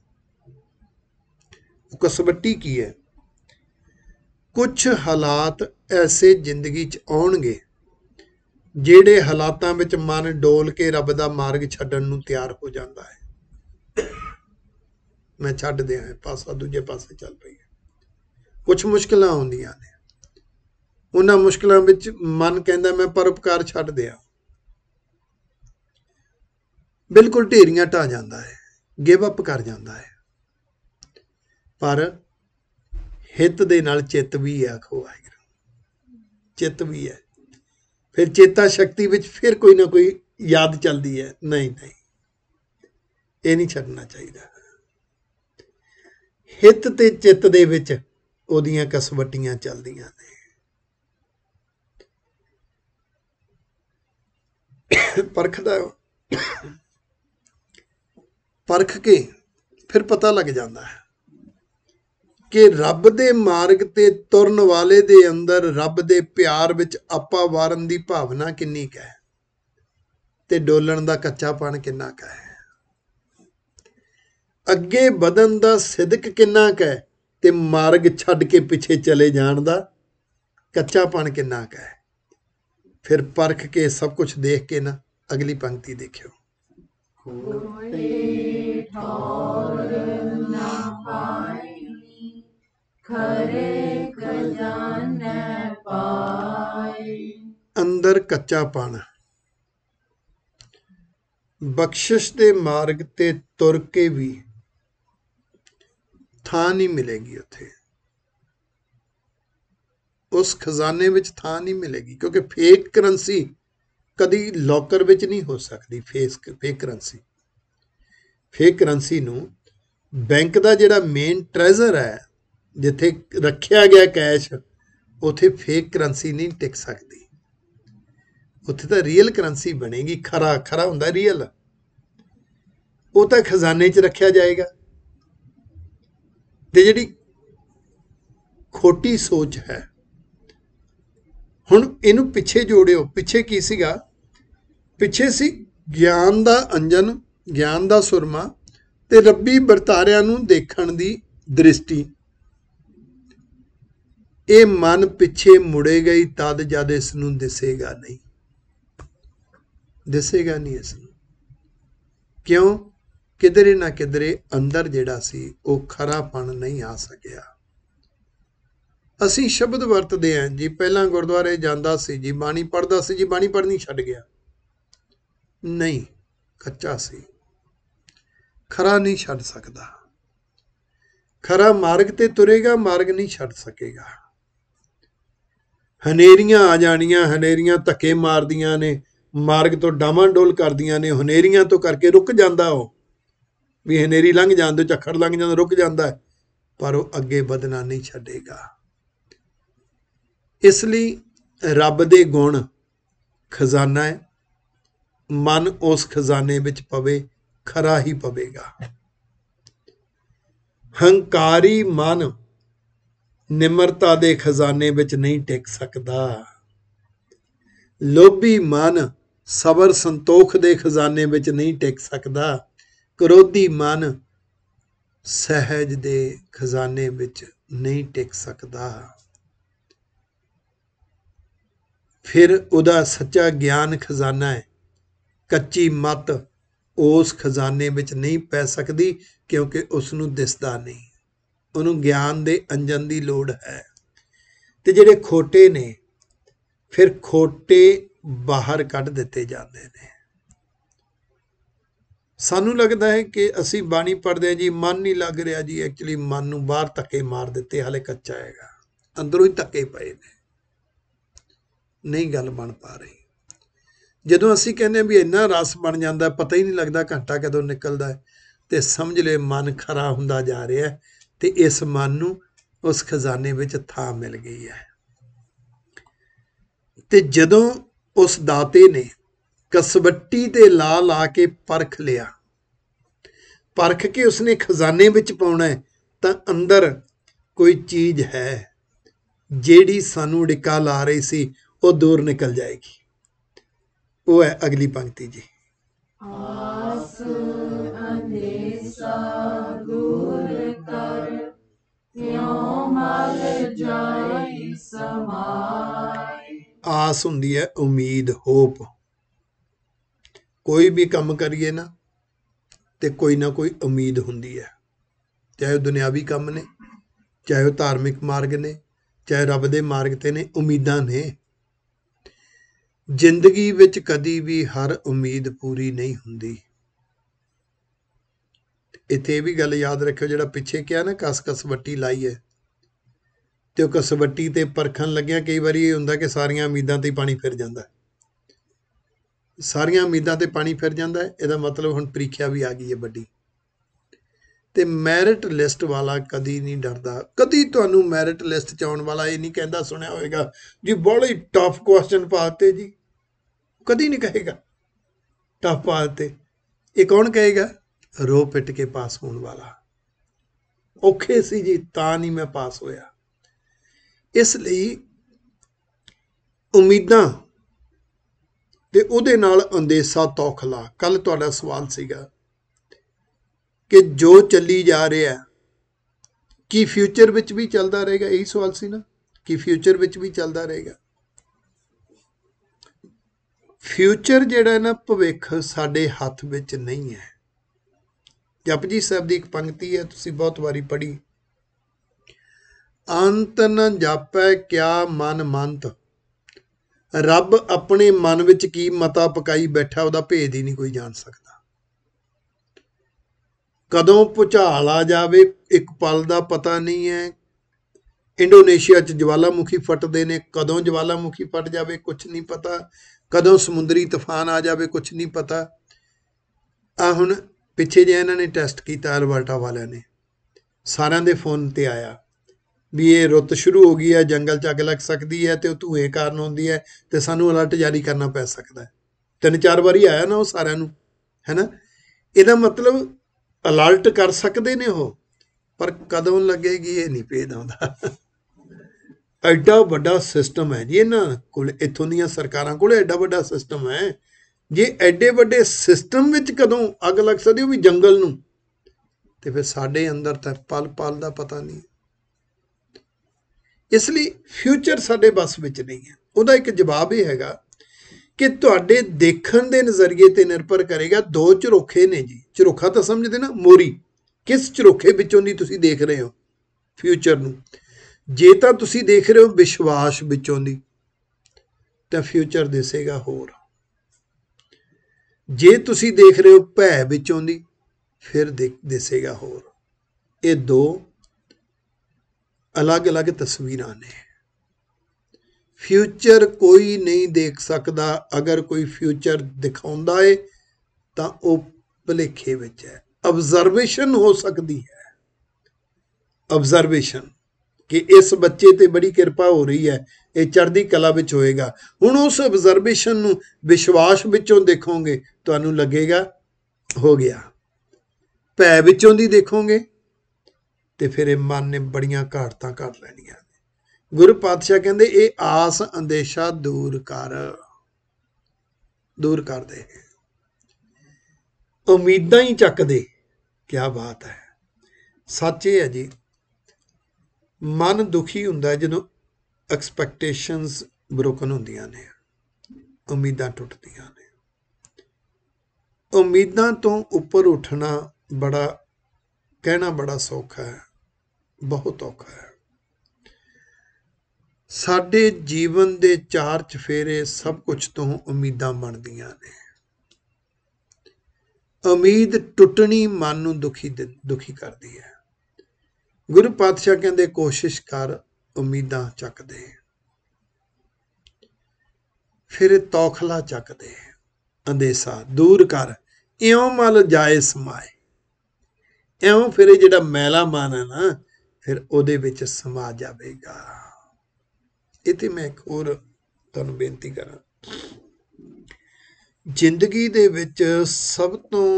ਕਸਬੱਟੀ ਕੀ ਹੈ ਕੁਝ ਹਾਲਾਤ ਐਸੇ ਜ਼ਿੰਦਗੀ 'ਚ ਆਉਣਗੇ ਜਿਹੜੇ ਹਾਲਾਤਾਂ ਵਿੱਚ ਮਨ ਡੋਲ ਕੇ ਰੱਬ ਦਾ ਮਾਰਗ ਛੱਡਣ ਨੂੰ ਤਿਆਰ ਹੋ ਜਾਂਦਾ ਹੈ ਮੈਂ ਛੱਡ ਦਿਆਂ ਪਾਸਾ ਦੂਜੇ ਪਾਸੇ ਚੱਲ ਪਈ ਹੈ ਕੁਝ ਮੁਸ਼ਕਲਾਂ ਆਉਂਦੀਆਂ ਨੇ ਉਹਨਾਂ ਮੁਸ਼ਕਲਾਂ ਵਿੱਚ ਮਨ ਕਹਿੰਦਾ ਮੈਂ ਪਰਉਪਕਾਰ ਛੱਡ ਦਿਆਂ ਬਿਲਕੁਲ ਢੇਰੀਆਂ ਟਾ ਜਾਂਦਾ ਹੈ ਗਿਵ ਅਪ ਕਰ ਜਾਂਦਾ ਹੈ ਪਰ ਹਿੱਤ ਦੇ ਨਾਲ ਚਿੱਤ ਵੀ ਆਖੋ ਵਾਹਿਗੁਰੂ ਚਿੱਤ ਵੀ ਹੈ ਫਿਰ ਚੇਤਾ ਸ਼ਕਤੀ ਵਿੱਚ ਫਿਰ ਕੋਈ ਨਾ ਕੋਈ ਯਾਦ ਚੱਲਦੀ ਹੈ ਨਹੀਂ ਨਹੀਂ ਇਹ ਨਹੀਂ ਛੱਡਣਾ ਚਾਹੀਦਾ ਹਿੱਤ ਤੇ ਚਿੱਤ ਦੇ ਵਿੱਚ ਉਹਦੀਆਂ ਕਸਵੱਟੀਆਂ ਚੱਲਦੀਆਂ ਨੇ ਪਰਖਦਾ ਪਰਖ ਕੇ ਫਿਰ ਪਤਾ ਲੱਗ ਜਾਂਦਾ ਹੈ ਕਿ ਰੱਬ ਦੇ ਮਾਰਗ ਤੇ ਤੁਰਨ ਵਾਲੇ ਦੇ ਅੰਦਰ ਰੱਬ ਦੇ ਪਿਆਰ ਵਿੱਚ ਆਪਾ ਵਾਰਨ ਦੀ ਭਾਵਨਾ ਕਿੰਨੀ ਕਹਿ ਤੇ ਡੋਲਣ ਦਾ ਕੱਚਾਪਣ ਕਿੰਨਾ ਕਹਿ ਅੱਗੇ ਵਧਣ ਦਾ ਸਿੱਧਕ ਕਿੰਨਾ ਕਹਿ ਤੇ ਮਾਰਗ ਛੱਡ ਕੇ ਪਿੱਛੇ ਚਲੇ ਜਾਣ ਦਾ ਕੱਚਾਪਣ ਕਿੰਨਾ ਕਹਿ ਫਿਰ ਪਰਖ ਕੇ ਸਭ ਕੁਝ ਦੇਖ ਕੇ ਨਾ ਅਗਲੀ ਪੰਕਤੀ ਦੇਖਿਓ ਕੋਈ ਠੌਰ ਨਾ ਪਾਏ ਖਰੇ ਕੱਚਾ ਪਾਈ ਅੰਦਰ ਕੱਚਾਪਣ ਬਖਸ਼ਿਸ਼ ਦੇ ਮਾਰਗ ਤੇ ਤੁਰ ਕੇ ਵੀ ਥਾਂ ਨਹੀਂ ਮਿਲੇਗੀ ਉੱਥੇ ਉਸ ਖਜ਼ਾਨੇ ਵਿੱਚ ਥਾਂ ਨਹੀਂ ਮਿਲੇਗੀ ਕਿਉਂਕਿ ਫੇਕ ਕਰੰਸੀ ਕਦੀ ਲੋਕਰ ਵਿੱਚ ਨਹੀਂ ਹੋ ਸਕਦੀ face fake currency fake currency ਨੂੰ ਬੈਂਕ ਦਾ ਜਿਹੜਾ ਮੇਨ ਟ੍ਰੈਜ਼ਰ ਹੈ ਜਿੱਥੇ ਰੱਖਿਆ ਗਿਆ ਕੈਸ਼ ਉਥੇ ਫੇਕ ਕਰੰਸੀ ਨਹੀਂ ਟਿਕ ਸਕਦੀ ਉੱਥੇ ਤਾਂ ਰੀਅਲ ਕਰੰਸੀ ਬਣੇਗੀ ਖਰਾ ਖਰਾ ਹੁੰਦਾ ਰੀਅਲ ਉਹ ਤਾਂ ਖਜ਼ਾਨੇ 'ਚ ਰੱਖਿਆ ਜਾਏਗਾ ਤੇ ਜਿਹੜੀ ਖੋਟੀ ਸੋਚ ਹੈ ਹੁਣ ਇਹਨੂੰ ਪਿੱਛੇ ਜੋੜਿਓ ਪਿੱਛੇ ਕੀ ਸੀਗਾ ਪਿੱਛੇ ਸੀ ਗਿਆਨ ਦਾ ਅੰਜਨ ਗਿਆਨ ਦਾ ਸੁਰਮਾ ਤੇ ਰੱਬੀ ਵਰਤਾਰਿਆਂ ਨੂੰ ਦੇਖਣ ਦੀ ਦ੍ਰਿਸ਼ਟੀ ਇਹ ਮਨ ਪਿੱਛੇ ਮੁੜੇ ਗਈ ਤਦ ਜਦ ਇਸ ਨੂੰ ਦਿਸੇਗਾ ਨਹੀਂ ਦਿਸੇਗਾ ਨਹੀਂ ਇਸ ਨੂੰ ਕਿਉਂ ਕਿਧਰੇ ਨਾ ਕਿਧਰੇ ਅੰਦਰ ਜਿਹੜਾ ਸੀ ਉਹ ਖਰਾਪਣ ਨਹੀਂ ਆ ਸਕਿਆ ਅਸੀਂ ਸ਼ਬਦ ਵਰਤਦੇ ਆਂ ਜੀ ਪਹਿਲਾਂ ਗੁਰਦੁਆਰੇ ਜਾਂਦਾ ਸੀ ਜੀ ਬਾਣੀ ਪੜਦਾ ਸੀ ਜੀ ਬਾਣੀ ਪੜਨੀ ਛੱਡ ਗਿਆ ਨਹੀਂ ਕੱਚਾ ਸੀ ਖਰਾ ਨਹੀਂ ਛੱਡ ਸਕਦਾ ਖਰਾ ਮਾਰਗ ਤੇ ਤੁਰੇਗਾ ਮਾਰਗ ਨਹੀਂ ਛੱਡ ਸਕੇਗਾ ਹਨੇਰੀਆਂ ਆ ਜਾਣੀਆਂ ਹਨੇਰੀਆਂ ਧੱਕੇ ਮਾਰਦੀਆਂ ਨੇ ਮਾਰਗ ਤੋਂ ਡੋਲ ਕਰਦੀਆਂ ਨੇ ਹਨੇਰੀਆਂ ਤੋਂ ਕਰਕੇ ਰੁਕ ਜਾਂਦਾ ਉਹ ਵੀ ਹਨੇਰੀ ਲੰਘ ਜਾਂਦੇ ਚੱਖੜ ਲੰਘ ਜਾਂਦਾ ਰੁਕ ਜਾਂਦਾ ਪਰ ਉਹ ਅੱਗੇ ਵਧਣਾ ਨਹੀਂ ਛੱਡੇਗਾ ਇਸ ਲਈ ਰੱਬ ਦੇ ਗੁਣ ਖਜ਼ਾਨਾ ਹੈ ਮਨ ਉਸ ਖਜ਼ਾਨੇ ਵਿੱਚ ਪਵੇ ਖਰਾ ਹੀ ਪਵੇਗਾ ਹੰਕਾਰੀ ਮਨ ਨਿਮਰਤਾ ਦੇ ਖਜ਼ਾਨੇ ਵਿੱਚ ਨਹੀਂ ਟਿਕ ਸਕਦਾ ਲੋਭੀ ਮਨ ਸਬਰ ਸੰਤੋਖ ਦੇ ਖਜ਼ਾਨੇ ਵਿੱਚ ਨਹੀਂ ਟਿਕ ਸਕਦਾ ਕਰੋਧੀ ਮਨ ਸਹਿਜ ਦੇ ਖਜ਼ਾਨੇ ਵਿੱਚ ਨਹੀਂ ਟਿਕ ਸਕਦਾ ਫਿਰ ਉਹਦਾ ਸੱਚਾ ਗਿਆਨ ਖਜ਼ਾਨਾ ਹੈ ਕੱਚੀ ਮਤ ਉਸ ਖਜ਼ਾਨੇ ਵਿੱਚ ਨਹੀਂ ਪੈ ਸਕਦੀ ਕਿਉਂਕਿ ਉਸ ਨੂੰ ਦਿਸਦਾ ਨਹੀਂ ਉਹਨੂੰ ਗਿਆਨ ਦੇ ਅੰਜਨ ਦੀ ਲੋੜ ਹੈ ਤੇ ਜਿਹੜੇ ਖੋਟੇ ਨੇ ਫਿਰ ਖੋਟੇ ਬਾਹਰ ਕੱਢ ਦਿੱਤੇ ਜਾਂਦੇ ਨੇ ਸਾਨੂੰ ਲੱਗਦਾ ਹੈ ਕਿ ਅਸੀਂ ਬਾਣੀ ਪੜਦੇ ਹਾਂ ਜੀ ਮਨ ਨਹੀਂ ਲੱਗ ਰਿਹਾ ਜੀ ਐਕਚੁਅਲੀ ਮਨ ਨੂੰ ਬਾਹਰ ਧੱਕੇ ਮਾਰ ਦਿੱਤੇ ਹਲੇ ਕੱਚਾ ਹੈਗਾ ਅੰਦਰੋਂ ਹੀ ਧੱਕੇ ਪਏ ਨੇ ਨਹੀਂ ਗੱਲ ਬਣ ਪਾ ਰਹੀ ਜਦੋਂ ਅਸੀਂ ਕਹਿੰਦੇ ਵੀ ਇੰਨਾ ਰਸ ਬਣ ਜਾਂਦਾ ਪਤਾ ਹੀ ਨਹੀਂ ਲੱਗਦਾ ਘੰਟਾ ਕਦੋਂ ਨਿਕਲਦਾ ਤੇ ਸਮਝ ਲੈ ਮਨ ਖਰਾ ਹੁੰਦਾ ਜਾ ਰਿਹਾ ਤੇ ਇਸ ਮਨ ਨੂੰ ਉਸ ਖਜ਼ਾਨੇ ਵਿੱਚ ਥਾਂ ਮਿਲ ਗਈ ਹੈ ਤੇ ਜਦੋਂ ਉਸ ਦਾਤੇ ਨੇ ਕਸਵੱਟੀ ਤੇ ਲਾ ਲਾ ਕੇ ਪਰਖ ਲਿਆ ਪਰਖ ਕੇ ਉਸਨੇ ਖਜ਼ਾਨੇ ਵਿੱਚ ਪਾਉਣਾ ਤਾਂ ਅੰਦਰ ਕੋਈ ਚੀਜ਼ ਹੈ ਜਿਹੜੀ ਸਾਨੂੰ ਡਿਕਾ ਲਾ ਰਹੀ ਸੀ ਉਹ ਦੂਰ ਨਿਕਲ ਜਾਏਗੀ ਉਹ ਹੈ ਅਗਲੀ ਪੰਕਤੀ ਜੀ ਆਸ ਸਮਾਈ ਆਸ ਹੁੰਦੀ ਹੈ ਉਮੀਦ ਹੋਪ ਕੋਈ ਵੀ ਕੰਮ ਕਰੀਏ ਨਾ ਤੇ ਕੋਈ ਨਾ ਕੋਈ ਉਮੀਦ ਹੁੰਦੀ ਹੈ ਚਾਹੇ ਉਹ ਦੁਨਿਆਵੀ ਕੰਮ ਨੇ ਚਾਹੇ ਉਹ ਧਾਰਮਿਕ ਮਾਰਗ ਨੇ ਚਾਹੇ ਰੱਬ ਦੇ ਮਾਰਗ ਤੇ ਨੇ ਉਮੀਦਾਂ ਨੇ ਜ਼ਿੰਦਗੀ ਵਿੱਚ ਕਦੀ ਵੀ ਹਰ ਉਮੀਦ ਪੂਰੀ ਨਹੀਂ ਹੁੰਦੀ ਇੱਥੇ ਵੀ ਗੱਲ ਯਾਦ ਰੱਖਿਓ ਜਿਹੜਾ ਪਿੱਛੇ ਕਿਹਾ ਨਾ ਕਸ-ਕਸ ਵੱਟੀ ਲਾਈ ਹੈ ਤੇ ਉਹ ਕਸਵੱਟੀ 'ਤੇ ਪਰਖਣ ਲੱਗਿਆ ਕਈ ਵਾਰੀ ਇਹ ਹੁੰਦਾ ਕਿ ਸਾਰੀਆਂ ਉਮੀਦਾਂ 'ਤੇ ਪਾਣੀ ਫਿਰ ਜਾਂਦਾ ਸਾਰੀਆਂ ਉਮੀਦਾਂ 'ਤੇ ਪਾਣੀ ਫਿਰ ਜਾਂਦਾ ਇਹਦਾ ਮਤਲਬ ਹੁਣ ਪ੍ਰੀਖਿਆ ਵੀ ਆ ਗਈ ਹੈ ਵੱਡੀ ਤੇ ਮੈਰਿਟ ਲਿਸਟ ਵਾਲਾ ਕਦੀ ਨਹੀਂ ਡਰਦਾ ਕਦੀ ਤੁਹਾਨੂੰ ਮੈਰਿਟ ਲਿਸਟ ਚ ਆਉਣ ਵਾਲਾ ਇਹ ਨਹੀਂ ਕਹਿੰਦਾ ਸੁਣਿਆ ਹੋਵੇਗਾ ਜੀ ਬੜੀ ਟਫ ਕੁਐਸਚਨ ਪਾਤੇ ਜੀ ਕਦੀ ਨਹੀਂ ਕਹੇਗਾ ਟਫ ਪਾਤੇ ਇਹ ਕੌਣ ਕਹੇਗਾ ਰੋ ਪਿੱਟ ਕੇ ਪਾਸ ਹੋਣ ਵਾਲਾ ਔਖੇ ਸੀ ਜੀ ਤਾਂ ਨਹੀਂ ਮੈਂ ਪਾਸ ਹੋਇਆ ਇਸ ਲਈ ਉਮੀਦਾਂ ਤੇ ਉਹਦੇ ਨਾਲ ਅੰਦੇਸਾ ਤੌਖਲਾ ਕੱਲ ਤੁਹਾਡਾ ਸਵਾਲ ਸੀਗਾ ਕਿ ਜੋ ਚੱਲੀ ਜਾ ਰਿਹਾ ਕੀ ਫਿਊਚਰ ਵਿੱਚ ਵੀ ਚੱਲਦਾ ਰਹੇਗਾ ਇਹੀ ਸਵਾਲ ਸੀ ਨਾ ਕਿ ਫਿਊਚਰ ਵਿੱਚ ਵੀ ਚੱਲਦਾ ਰਹੇਗਾ ਫਿਊਚਰ ਜਿਹੜਾ ਨਾ ਭਵਿੱਖ ਸਾਡੇ ਹੱਥ ਵਿੱਚ ਨਹੀਂ ਹੈ ਜਪਜੀ ਸਾਹਿਬ ਦੀ ਇੱਕ ਪੰਕਤੀ ਹੈ ਤੁਸੀਂ ਬਹੁਤ ਵਾਰੀ ਪੜ੍ਹੀ ਅੰਤ ਨ ਜਾਪੈ ਕਿਆ ਮਨ ਮੰਤ ਰੱਬ ਆਪਣੇ ਮਨ ਵਿੱਚ ਕੀ ਮਤਾ ਪਕਾਈ ਬੈਠਾ ਉਹਦਾ ਭੇਦ ਹੀ ਨਹੀਂ ਕੋਈ ਜਾਣ ਸਕਦਾ ਕਦੋਂ ਪੁਚਾਲ ਆ ਜਾਵੇ ਇੱਕ ਪਲ ਦਾ ਪਤਾ ਨਹੀਂ ਹੈ ਇੰਡੋਨੇਸ਼ੀਆ 'ਚ ਜਵਾਲਾਮੁਖੀ ਫਟਦੇ ਨੇ ਕਦੋਂ ਜਵਾਲਾਮੁਖੀ ਫਟ ਜਾਵੇ ਕੁਝ ਨਹੀਂ ਪਤਾ ਕਦੋਂ ਸਮੁੰਦਰੀ ਤੂਫਾਨ ਆ ਜਾਵੇ ਕੁਝ ਨਹੀਂ ਪਤਾ ਆ ਹੁਣ ਪਿੱਛੇ ਜੇ ਇਹਨਾਂ ਨੇ ਟੈਸਟ ਕੀਤਾ ਅਲਬਰਟਾ ਵਾਲਿਆਂ ਨੇ ਸਾਰਿਆਂ ਦੇ ਫੋਨ ਤੇ ਆਇਆ ਵੀ ਇਹ ਰੁੱਤ ਸ਼ੁਰੂ ਹੋ ਗਈ ਹੈ ਜੰਗਲ 'ਚ ਅੱਗ ਲੱਗ ਸਕਦੀ ਹੈ ਤੇ ਉਹ ਧੂਏ ਕਾਰਨ ਹੁੰਦੀ ਹੈ ਤੇ ਸਾਨੂੰ ਅਲਰਟ ਜਾਰੀ ਕਰਨਾ ਪੈ ਸਕਦਾ ਹੈ ਤਿੰਨ ਚਾਰ ਵਾਰੀ ਆਇਆ ਨਾ ਉਹ ਸਾਰਿਆਂ ਨੂੰ ਹੈਨਾ ਇਹਦਾ ਮਤਲਬ ਅਲਰਟ ਕਰ ਸਕਦੇ ਨੇ ਉਹ ਪਰ ਕਦੋਂ ਲੱਗੇਗੀ ਇਹ ਨਹੀਂ ਪੇਦ ਆਉਂਦਾ ਐਡਾ ਵੱਡਾ ਸਿਸਟਮ ਹੈ ਜੀ ਇਹਨਾਂ ਕੋਲ ਇਥੋਂ ਦੀਆਂ ਸਰਕਾਰਾਂ ਕੋਲ ਐਡਾ ਵੱਡਾ ਸਿਸਟਮ ਹੈ ਜੇ ਐਡੇ ਵੱਡੇ ਸਿਸਟਮ ਵਿੱਚ ਕਦੋਂ ਅੱਗ ਲੱਗ ਸਕਦੀ ਉਹ ਵੀ ਜੰਗਲ ਨੂੰ ਤੇ ਫਿਰ ਸਾਡੇ ਅੰਦਰ ਤਾਂ ਪਲ ਪਲ ਦਾ ਪਤਾ ਨਹੀਂ ਇਸ ਲਈ ਫਿਊਚਰ ਸਾਡੇ ਬਸ ਵਿੱਚ ਨਹੀਂ ਹੈ ਉਹਦਾ ਇੱਕ ਜਵਾਬ ਇਹ ਹੈਗਾ ਕਿ ਤੁਹਾਡੇ ਦੇਖਣ ਦੇ ਨਜ਼ਰੀਏ ਤੇ ਨਿਰਭਰ ਕਰੇਗਾ ਦੋ ਚਰੋਖੇ ਨੇ ਜੀ ਚਰੋਖਾ ਤਾਂ ਸਮਝਦੇ ਨਾ ਮੋਰੀ ਕਿਸ ਚਰੋਖੇ ਵਿੱਚੋਂ ਦੀ ਤੁਸੀਂ ਦੇਖ ਰਹੇ ਹੋ ਫਿਊਚਰ ਨੂੰ ਜੇ ਤਾਂ ਤੁਸੀਂ ਦੇਖ ਰਹੇ ਹੋ ਵਿਸ਼ਵਾਸ ਵਿੱਚੋਂ ਦੀ ਤਾਂ ਫਿਊਚਰ ਦਿਸੇਗਾ ਹੋਰ ਜੇ ਤੁਸੀਂ ਦੇਖ ਰਹੇ ਹੋ ਭੈ ਵਿੱਚੋਂ ਦੀ ਫਿਰ ਦਿਸੇਗਾ ਹੋਰ ਇਹ ਦੋ ਅਲੱਗ-ਅਲੱਗ ਤਸਵੀਰਾਂ ਨੇ ਫਿਊਚਰ ਕੋਈ ਨਹੀਂ ਦੇਖ ਸਕਦਾ ਅਗਰ ਕੋਈ ਫਿਊਚਰ ਦਿਖਾਉਂਦਾ ਏ ਤਾਂ ਉਹ ਭਲੇਖੇ ਵਿੱਚ ਹੈ ਆਬਜ਼ਰਵੇਸ਼ਨ ਹੋ ਸਕਦੀ ਹੈ ਆਬਜ਼ਰਵੇਸ਼ਨ ਕਿ ਇਸ ਬੱਚੇ ਤੇ ਬੜੀ ਕਿਰਪਾ ਹੋ ਰਹੀ ਹੈ ਇਹ ਚੜ੍ਹਦੀ ਕਲਾ ਵਿੱਚ ਹੋਏਗਾ ਹੁਣ ਉਸ ਆਬਜ਼ਰਵੇਸ਼ਨ ਨੂੰ ਵਿਸ਼ਵਾਸ ਵਿੱਚੋਂ ਦੇਖੋਗੇ ਤੁਹਾਨੂੰ ਲੱਗੇਗਾ ਹੋ ਗਿਆ ਭੈ ਵਿੱਚੋਂ ਦੀ ਦੇਖੋਗੇ ਤੇ ਫਿਰ ਇਹ ਮਨ ਨੇ ਬੜੀਆਂ ਘਾਟਾਂ ਕਰ ਲੈਣੀਆਂ ਗੁਰੂ ਪਾਤਸ਼ਾਹ ਕਹਿੰਦੇ ਇਹ ਆਸ ਅੰਦੇਸ਼ਾ ਦੂਰ ਕਰ ਦੂਰ ਕਰ ਦੇ ਉਮੀਦਾਂ ਹੀ ਚੱਕਦੇ ਕੀ ਬਾਤ ਹੈ ਸੱਚ ਇਹ ਹੈ ਜੀ ਮਨ ਦੁਖੀ ਹੁੰਦਾ ਜਦੋਂ ਐਕਸਪੈਕਟੇਸ਼ਨਸ ਬ੍ਰੋਕਨ ਹੁੰਦੀਆਂ ਨੇ ਉਮੀਦਾਂ ਟੁੱਟਦੀਆਂ ਨੇ ਉਮੀਦਾਂ ਤੋਂ ਉੱਪਰ ਉੱਠਣਾ ਬੜਾ ਕਹਿਣਾ ਬੜਾ ਸੌਖਾ ਹੈ ਬਹੁਤ ਔਖਾ ਹੈ ਸਾਡੇ ਜੀਵਨ ਦੇ ਚਾਰ ਚਫੇਰੇ ਸਭ ਕੁਝ ਤੋਂ ਉਮੀਦਾਂ ਬਣਦੀਆਂ ਨੇ ਉਮੀਦ ਟੁੱਟਣੀ ਮਨ ਨੂੰ ਦੁਖੀ ਦੁਖੀ ਕਰਦੀ ਹੈ ਗੁਰੂ ਪਾਤਸ਼ਾਹ ਕਹਿੰਦੇ ਕੋਸ਼ਿਸ਼ ਕਰ ਉਮੀਦਾਂ ਚੱਕਦੇ ਫਿਰ ਤੌਖਲਾ ਚੱਕਦੇ ਅੰਦੇਸਾ ਦੂਰ ਕਰ ਇਉਂ ਮਲ ਜਾਏ ਸਮਾਏ ਐਉਂ ਫਿਰ ਇਹ ਜਿਹੜਾ ਮੈਲਾ ਮਨ ਹੈ ਨਾ ਫਿਰ ਉਹਦੇ ਵਿੱਚ ਸਮਾ ਜਾਵੇਗਾ ਇਥੇ ਮੈਂ ਇੱਕ ਹੋਰ ਤੁਹਾਨੂੰ ਬੇਨਤੀ ਕਰਾਂ ਜ਼ਿੰਦਗੀ ਦੇ ਵਿੱਚ ਸਭ ਤੋਂ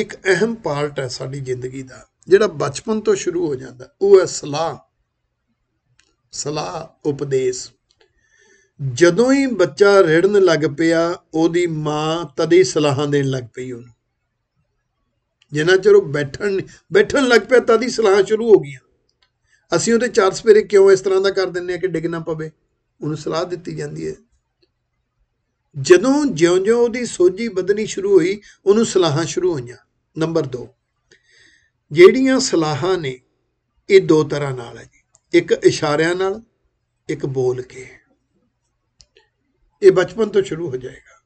ਇੱਕ ਅਹਿਮ ਪਾਰਟ ਹੈ ਸਾਡੀ ਜ਼ਿੰਦਗੀ ਦਾ ਜਿਹੜਾ ਬਚਪਨ ਤੋਂ ਸ਼ੁਰੂ ਹੋ ਜਾਂਦਾ ਉਹ ਹੈ ਸਲਾਹ ਸਲਾਹ ਉਪਦੇਸ਼ ਜਦੋਂ ਹੀ ਬੱਚਾ ਰੜਨ ਲੱਗ ਪਿਆ ਉਹਦੀ ਮਾਂ ਤਦੇ ਸਲਾਹਾਂ ਦੇਣ ਲੱਗ ਪਈ ਉਹਨੂੰ ਜਿੰਨਾ ਚਿਰ ਉਹ ਬੈਠਣ ਬੈਠਣ ਲੱਗ ਪਿਆ ਤਾਂ ਦੀ ਸਲਾਹਾਂ ਸ਼ੁਰੂ ਹੋ ਗਈਆਂ ਅਸੀਂ ਉਹਦੇ ਚਾਰ ਸਪੇਰੇ ਕਿਉਂ ਇਸ ਤਰ੍ਹਾਂ ਦਾ ਕਰ ਦਿੰਨੇ ਆ ਕਿ ਡਿੱਗ ਨਾ ਪਵੇ ਉਹਨੂੰ ਸਲਾਹ ਦਿੱਤੀ ਜਾਂਦੀ ਹੈ ਜਦੋਂ ਜਿਉਂ-ਜਿਉਂ ਉਹਦੀ ਸੋਝੀ ਬਦਨੀ ਸ਼ੁਰੂ ਹੋਈ ਉਹਨੂੰ ਸਲਾਹਾਂ ਸ਼ੁਰੂ ਹੋਈਆਂ ਨੰਬਰ 2 ਜਿਹੜੀਆਂ ਸਲਾਹਾਂ ਨੇ ਇਹ ਦੋ ਤਰ੍ਹਾਂ ਨਾਲ ਹੈ ਜੀ ਇੱਕ ਇਸ਼ਾਰਿਆਂ ਨਾਲ ਇੱਕ ਬੋਲ ਕੇ ਇਹ ਬਚਪਨ ਤੋਂ ਸ਼ੁਰੂ ਹੋ ਜਾਏਗਾ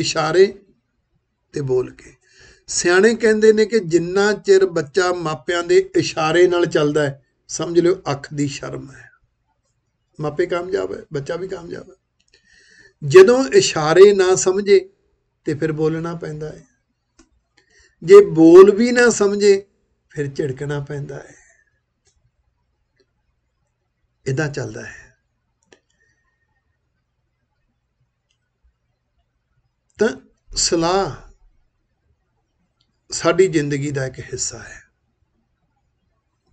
ਇਸ਼ਾਰੇ ਤੇ ਬੋਲ ਕੇ ਸਿਆਣੇ ਕਹਿੰਦੇ ਨੇ ਕਿ ਜਿੰਨਾ ਚਿਰ ਬੱਚਾ ਮਾਪਿਆਂ ਦੇ ਇਸ਼ਾਰੇ ਨਾਲ ਚੱਲਦਾ ਹੈ ਸਮਝ ਲਿਓ ਅੱਖ ਦੀ ਸ਼ਰਮ ਹੈ ਮਾਪੇ ਕਾਮਯਾਬ ਹੈ ਬੱਚਾ ਵੀ ਕਾਮਯਾਬ ਹੈ ਜਦੋਂ ਇਸ਼ਾਰੇ ਨਾ ਸਮਝੇ ਤੇ ਫਿਰ ਬੋਲਣਾ ਪੈਂਦਾ ਹੈ ਜੇ ਬੋਲ ਵੀ ਨਾ ਸਮਝੇ ਫਿਰ ਝਿੜਕਣਾ ਪੈਂਦਾ ਹੈ ਇਦਾਂ ਚੱਲਦਾ ਹੈ ਤਾਂ ਸਲਾਹ ਸਾਡੀ ਜ਼ਿੰਦਗੀ ਦਾ ਇੱਕ ਹਿੱਸਾ ਹੈ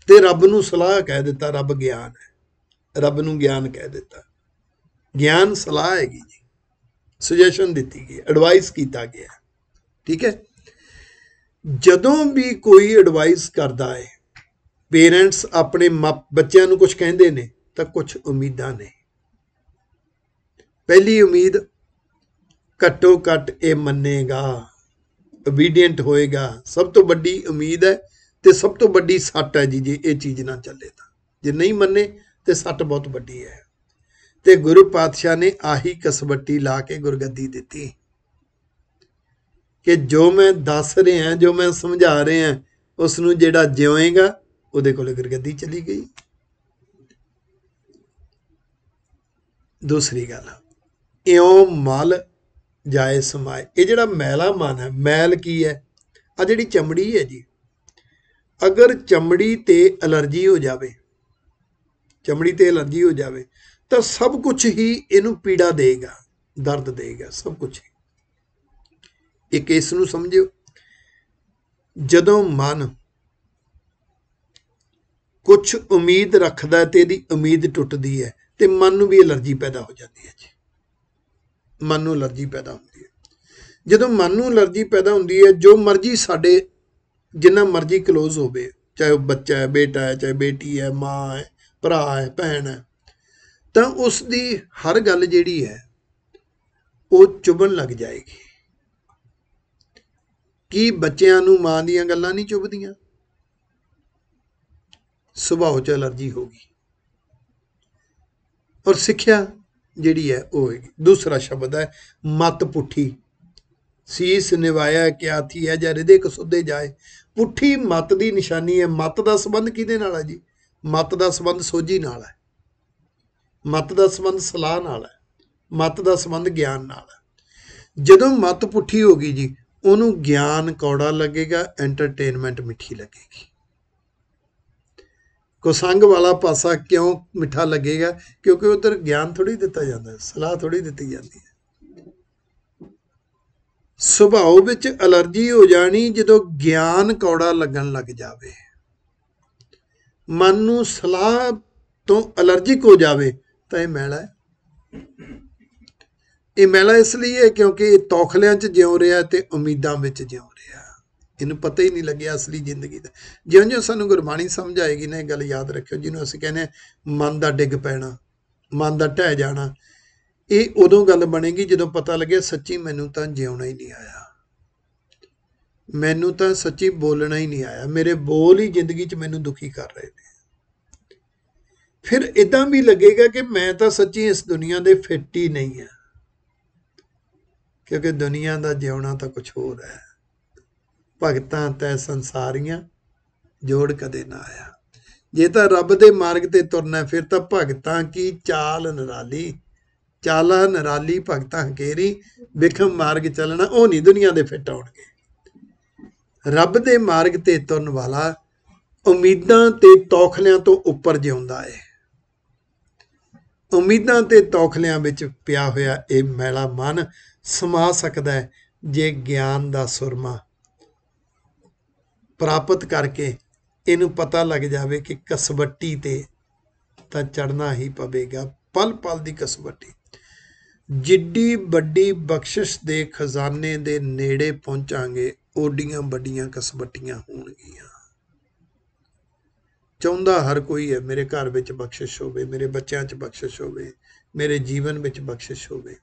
ਤੇ ਰੱਬ ਨੂੰ ਸਲਾਹ ਕਹਿ ਦਿੱਤਾ ਰੱਬ ਗਿਆਨ ਹੈ ਰੱਬ ਨੂੰ ਗਿਆਨ ਕਹਿ ਦਿੱਤਾ ਗਿਆਨ ਸਲਾਹ ਹੈਗੀ ਜੀ ਸੁਜੈਸ਼ਨ ਦਿੱਤੀ ਗਈ ਐਡਵਾਈਸ ਕੀਤਾ ਗਿਆ ਠੀਕ ਹੈ ਜਦੋਂ ਵੀ ਕੋਈ ਐਡਵਾਈਸ ਕਰਦਾ ਹੈ ਪੇਰੈਂਟਸ ਆਪਣੇ ਬੱਚਿਆਂ ਨੂੰ ਕੁਝ ਕਹਿੰਦੇ ਨੇ ਤਾਂ ਕੁਝ ਉਮੀਦਾਂ ਨੇ ਪਹਿਲੀ ਉਮੀਦ ਘੱਟੋ ਘੱਟ ਇਹ ਮੰਨੇਗਾ ਓਬੀਡੀਐਂਟ ਹੋਏਗਾ ਸਭ ਤੋਂ ਵੱਡੀ ਉਮੀਦ ਹੈ ਤੇ ਸਭ ਤੋਂ ਵੱਡੀ ਸੱਟ ਹੈ ਜੀ ਜੇ ਇਹ ਚੀਜ਼ ਨਾ ਚੱਲੇ ਤਾਂ ਜੇ ਨਹੀਂ ਮੰਨੇ ਤੇ ਸੱਟ ਬਹੁਤ ਵੱਡੀ ਹੈ ਤੇ ਗੁਰੂ ਪਾਤਸ਼ਾਹ ਨੇ ਆਹੀ ਕਸਵੱਟੀ ਲਾ ਕੇ ਗੁਰਗੱਦੀ ਦਿੱਤੀ ਕਿ ਜੋ ਮੈਂ ਦੱਸ ਰਿਹਾ ਜੋ ਮੈਂ ਸਮਝਾ ਰਿਹਾ ਉਸ ਨੂੰ ਜਿਹੜਾ ਜਿਉਏਗਾ ਉਹਦੇ ਕੋਲੇ ਗੁਰਗੱਦੀ ਚਲੀ ਗਈ ਦੂਸਰੀ ਗੱਲ ਇਉਂ ਮਲ ਜਾਏ ਸਮਾਏ ਇਹ ਜਿਹੜਾ ਮੈਲਾ ਮਨ ਹੈ ਮੈਲ ਕੀ ਹੈ ਆ ਜਿਹੜੀ ਚਮੜੀ ਹੈ ਜੀ ਅਗਰ ਚਮੜੀ ਤੇ ਅਲਰਜੀ ਹੋ ਜਾਵੇ ਚਮੜੀ ਤੇ ਅਲਰਜੀ ਹੋ ਜਾਵੇ ਤਾਂ ਸਭ ਕੁਝ ਹੀ ਇਹਨੂੰ ਪੀੜਾ ਦੇਗਾ ਦਰਦ ਦੇਗਾ ਸਭ ਕੁਝ ਇਹ ਕੇਸ ਨੂੰ ਸਮਝਿਓ ਜਦੋਂ ਮਨ ਕੁਝ ਉਮੀਦ ਰੱਖਦਾ ਤੇ ਇਹਦੀ ਉਮੀਦ ਟੁੱਟਦੀ ਹੈ ਤੇ ਮਨ ਨੂੰ ਵੀ ਅਲਰਜੀ ਪੈਦਾ ਹੋ ਜਾਂਦੀ ਹੈ ਜੀ ਮਨ ਨੂੰ ਅਲਰਜੀ ਪੈਦਾ ਹੁੰਦੀ ਹੈ ਜਦੋਂ ਮਨ ਨੂੰ ਅਲਰਜੀ ਪੈਦਾ ਹੁੰਦੀ ਹੈ ਜੋ ਮਰਜ਼ੀ ਸਾਡੇ ਜਿੰਨਾ ਮਰਜ਼ੀ ক্লোਜ਼ ਹੋਵੇ ਚਾਹੇ ਉਹ ਬੱਚਾ ਹੈ ਬੇਟਾ ਹੈ ਚਾਹੇ ਬੇਟੀ ਹੈ ਮਾਂ ਹੈ ਭਰਾ ਹੈ ਭੈਣ ਹੈ ਤਾਂ ਉਸ ਦੀ ਹਰ ਗੱਲ ਜਿਹੜੀ ਹੈ ਉਹ ਚੁਬਣ ਲੱਗ ਜਾਏਗੀ ਕੀ ਬੱਚਿਆਂ ਨੂੰ ਮਾਂ ਦੀਆਂ ਗੱਲਾਂ ਨਹੀਂ ਚੁਬਦੀਆਂ ਸੁਭਾਅ ਚ ਅਲਰਜੀ ਹੋ ਗਈ ਔਰ ਸਿੱਖਿਆ ਜਿਹੜੀ ਹੈ ਉਹ ਦੂਸਰਾ ਸ਼ਬਦ ਹੈ ਮਤ ਪੁੱਠੀ ਸੀਸ ਨਿਵਾਇਆ ਕਿਆ ਥੀ ਹੈ ਜਾਂ ਕ ਸੁਧੇ ਜਾਏ ਪੁੱਠੀ ਮਤ ਦੀ ਨਿਸ਼ਾਨੀ ਹੈ ਮਤ ਦਾ ਸੰਬੰਧ ਕਿਹਦੇ ਨਾਲ ਹੈ ਜੀ ਮਤ ਦਾ ਸੰਬੰਧ ਸੋਝੀ ਨਾਲ ਹੈ ਮਤ ਦਾ ਸੰਬੰਧ ਸਲਾਹ ਨਾਲ ਹੈ ਮਤ ਦਾ ਸੰਬੰਧ ਗਿਆਨ ਨਾਲ ਹੈ ਜਦੋਂ ਮਤ ਪੁੱਠੀ ਹੋ ਗਈ ਜੀ ਉਹਨੂੰ ਗਿਆਨ ਕੌੜਾ ਲੱਗੇਗਾ ਐਂਟਰਟੇਨਮੈਂਟ ਮਿੱਠੀ ਲੱਗੇਗੀ ਕੁਸੰਗ ਵਾਲਾ ਪਾਸਾ ਕਿਉਂ ਮਿੱਠਾ ਲੱਗੇਗਾ ਕਿਉਂਕਿ ਉਧਰ ਗਿਆਨ ਥੋੜੀ ਦਿੱਤਾ ਜਾਂਦਾ ਹੈ ਸਲਾਹ ਥੋੜੀ ਦਿੱਤੀ ਜਾਂਦੀ ਹੈ ਸੁਭਾਅ ਵਿੱਚ ਅਲਰਜੀ ਹੋ ਜਾਣੀ ਜਦੋਂ ਗਿਆਨ ਕੌੜਾ ਲੱਗਣ ਲੱਗ ਜਾਵੇ ਮਨ ਨੂੰ ਸਲਾਹ ਤੋਂ ਅਲਰਜੀ ਹੋ ਜਾਵੇ ਤਾਂ ਇਹ ਮੈਲਾ ਹੈ ਇਹ ਮੈਲਾ ਇਸ ਲਈ ਹੈ ਕਿਉਂਕਿ ਇਹ ਤੋਖਲਿਆਂ 'ਚ ਜਿਉਂ ਰਿਹਾ ਤੇ ਉਮੀਦਾਂ ਵਿੱਚ ਜਿਉਂ ਇਹਨੂੰ ਪਤਾ ਹੀ ਨਹੀਂ ਲੱਗਿਆ ਅਸਲੀ ਜ਼ਿੰਦਗੀ ਦਾ ਜਿਉਂ ਜਿਉਂ ਸਾਨੂੰ ਗੁਰਬਾਣੀ ਸਮਝ ਆਏਗੀ ਨਾ ਇਹ ਗੱਲ ਯਾਦ ਰੱਖਿਓ ਜਿਹਨੂੰ ਅਸੀਂ ਕਹਿੰਦੇ ਮਨ ਦਾ ਡਿੱਗ ਪੈਣਾ ਮਨ ਦਾ ਟਹਿ ਜਾਣਾ ਇਹ ਉਦੋਂ ਗੱਲ ਬਣੇਗੀ ਜਦੋਂ ਪਤਾ ਲੱਗੇ ਸੱਚੀ ਮੈਨੂੰ ਤਾਂ ਜਿਉਣਾ ਹੀ ਨਹੀਂ ਆਇਆ ਮੈਨੂੰ ਤਾਂ ਸੱਚੀ ਬੋਲਣਾ ਹੀ ਨਹੀਂ ਆਇਆ ਮੇਰੇ ਬੋਲ ਹੀ ਜ਼ਿੰਦਗੀ 'ਚ ਮੈਨੂੰ ਦੁਖੀ ਕਰ ਰਹੇ ਨੇ ਫਿਰ ਇਦਾਂ ਵੀ ਲੱਗੇਗਾ ਕਿ ਮੈਂ ਤਾਂ ਸੱਚੀ ਇਸ ਦੁਨੀਆ ਦੇ ਫਿੱਟ ਹੀ ਨਹੀਂ ਆ ਕਿਉਂਕਿ ਦੁਨੀਆ ਦਾ ਜਿਉਣਾ ਤਾਂ ਕੁਝ ਹੋਰ ਹੈ ਭਗਤਾਂ ਤੈ ਸੰਸਾਰੀਆਂ ਜੋੜ ਕਦੇ ਨਾ ਆਇਆ ਜੇ ਤਾਂ ਰੱਬ ਦੇ ਮਾਰਗ ਤੇ ਤੁਰਨਾ ਫਿਰ ਤਾਂ ਭਗਤਾਂ ਕੀ ਚਾਲ ਨਰਾਲੀ ਚਾਲਾ ਨਰਾਲੀ ਭਗਤਾਂ ਕੇਰੀ ਵਿਖਮ ਮਾਰਗ ਚੱਲਣਾ ਉਹ ਨਹੀਂ ਦੁਨੀਆ ਦੇ ਫਿੱਟ ਆਉਣਗੇ ਰੱਬ ਦੇ ਮਾਰਗ ਤੇ ਤੁਰਨ ਵਾਲਾ ਉਮੀਦਾਂ ਤੇ ਤੌਖਲਿਆਂ ਤੋਂ ਉੱਪਰ ਜਿਉਂਦਾ ਹੈ ਉਮੀਦਾਂ ਤੇ ਤੌਖਲਿਆਂ ਵਿੱਚ ਪਿਆ ਹੋਇਆ ਇਹ ਮੈਲਾ ਮਨ ਸਮਾ ਸਕਦਾ ਹੈ ਜੇ ਗਿਆਨ ਦਾ ਸੁਰਮਾ ਪ੍ਰਾਪਤ ਕਰਕੇ ਇਹਨੂੰ ਪਤਾ ਲੱਗ ਜਾਵੇ ਕਿ ਕਸਬੱਟੀ ਤੇ ਤਾਂ ਚੜਨਾ ਹੀ ਪਵੇਗਾ ਪਲ ਪਲ ਦੀ ਕਸਬੱਟੀ ਜਿੱਡੀ ਵੱਡੀ ਬਖਸ਼ਿਸ਼ ਦੇ ਖਜ਼ਾਨੇ ਦੇ ਨੇੜੇ ਪਹੁੰਚਾਂਗੇ ਓਡੀਆਂ ਵੱਡੀਆਂ ਕਸਬੱਟੀਆਂ ਹੋਣਗੀਆਂ ਚਾਹੁੰਦਾ ਹਰ ਕੋਈ ਹੈ ਮੇਰੇ ਘਰ ਵਿੱਚ ਬਖਸ਼ਿਸ਼ ਹੋਵੇ ਮੇਰੇ ਬੱਚਿਆਂ 'ਚ ਬਖਸ਼ਿਸ਼ ਹੋਵੇ ਮੇਰੇ ਜੀਵਨ ਵਿੱਚ ਬਖਸ਼ਿਸ਼ ਹੋਵੇ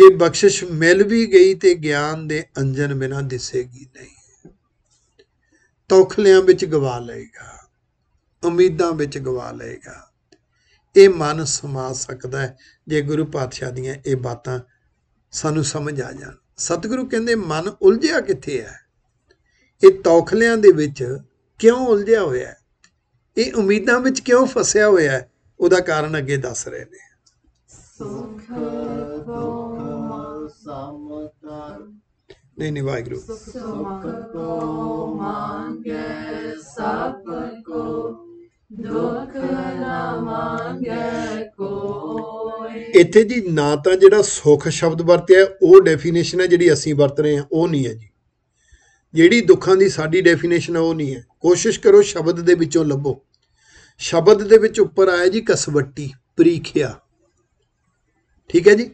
ਜੇ ਬਖਸ਼ਿਸ਼ ਮਿਲ ਵੀ ਗਈ ਤੇ ਗਿਆਨ ਦੇ ਅੰਜਨ ਬਿਨਾ ਦਿਸੇਗੀ ਨਹੀਂ ਤੋਖਲਿਆਂ ਵਿੱਚ ਗਵਾ ਲਏਗਾ ਉਮੀਦਾਂ ਵਿੱਚ ਗਵਾ ਲਏਗਾ ਇਹ ਮਨ ਸਮਾ ਸਕਦਾ ਜੇ ਗੁਰੂ ਪਾਤਸ਼ਾਹ ਦੀਆਂ ਇਹ ਬਾਤਾਂ ਸਾਨੂੰ ਸਮਝ ਆ ਜਾਣ ਸਤਿਗੁਰੂ ਕਹਿੰਦੇ ਮਨ ਉਲਝਿਆ ਕਿੱਥੇ ਹੈ ਇਹ ਤੋਖਲਿਆਂ ਦੇ ਵਿੱਚ ਕਿਉਂ ਉਲਝਿਆ ਹੋਇਆ ਹੈ ਇਹ ਉਮੀਦਾਂ ਵਿੱਚ ਕਿਉਂ ਫਸਿਆ ਹੋਇਆ ਹੈ ਉਹਦਾ ਕਾਰਨ ਅੱਗੇ ਦੱਸ ਰਹੇ ਨੇ ਸੁਖ ਦੁੱਖ ਸਮਤਾ ਨਹੀਂ ਨਹੀਂ ਵਾਹਿਗੁਰੂ ਸੁਖ ਕੋ ਮੰਗੇ ਸਭ ਕੋ ਦੁਖ ਨਾ ਮੰਗੇ ਕੋਈ ਇੱਥੇ ਜੀ ਨਾ ਤਾਂ ਜਿਹੜਾ ਸੁਖ ਸ਼ਬਦ ਵਰਤਿਆ ਉਹ ਡੈਫੀਨੇਸ਼ਨ ਹੈ ਜਿਹੜੀ ਅਸੀਂ ਵਰਤ ਰਹੇ ਹਾਂ ਉਹ ਨਹੀਂ ਹੈ ਜੀ ਜਿਹੜੀ ਦੁੱਖਾਂ ਦੀ ਸਾਡੀ ਡੈਫੀਨੇਸ਼ਨ ਉਹ ਨਹੀਂ ਹੈ ਕੋਸ਼ਿਸ਼ ਕਰੋ ਸ਼ਬਦ ਦੇ ਵਿੱਚੋਂ ਲੱਭੋ ਸ਼ਬਦ ਦੇ ਵਿੱਚ ਉੱਪਰ ਆਇਆ ਜੀ ਕਸਵੱਟੀ ਪ੍ਰੀਖਿਆ ਠੀਕ ਹੈ ਜੀ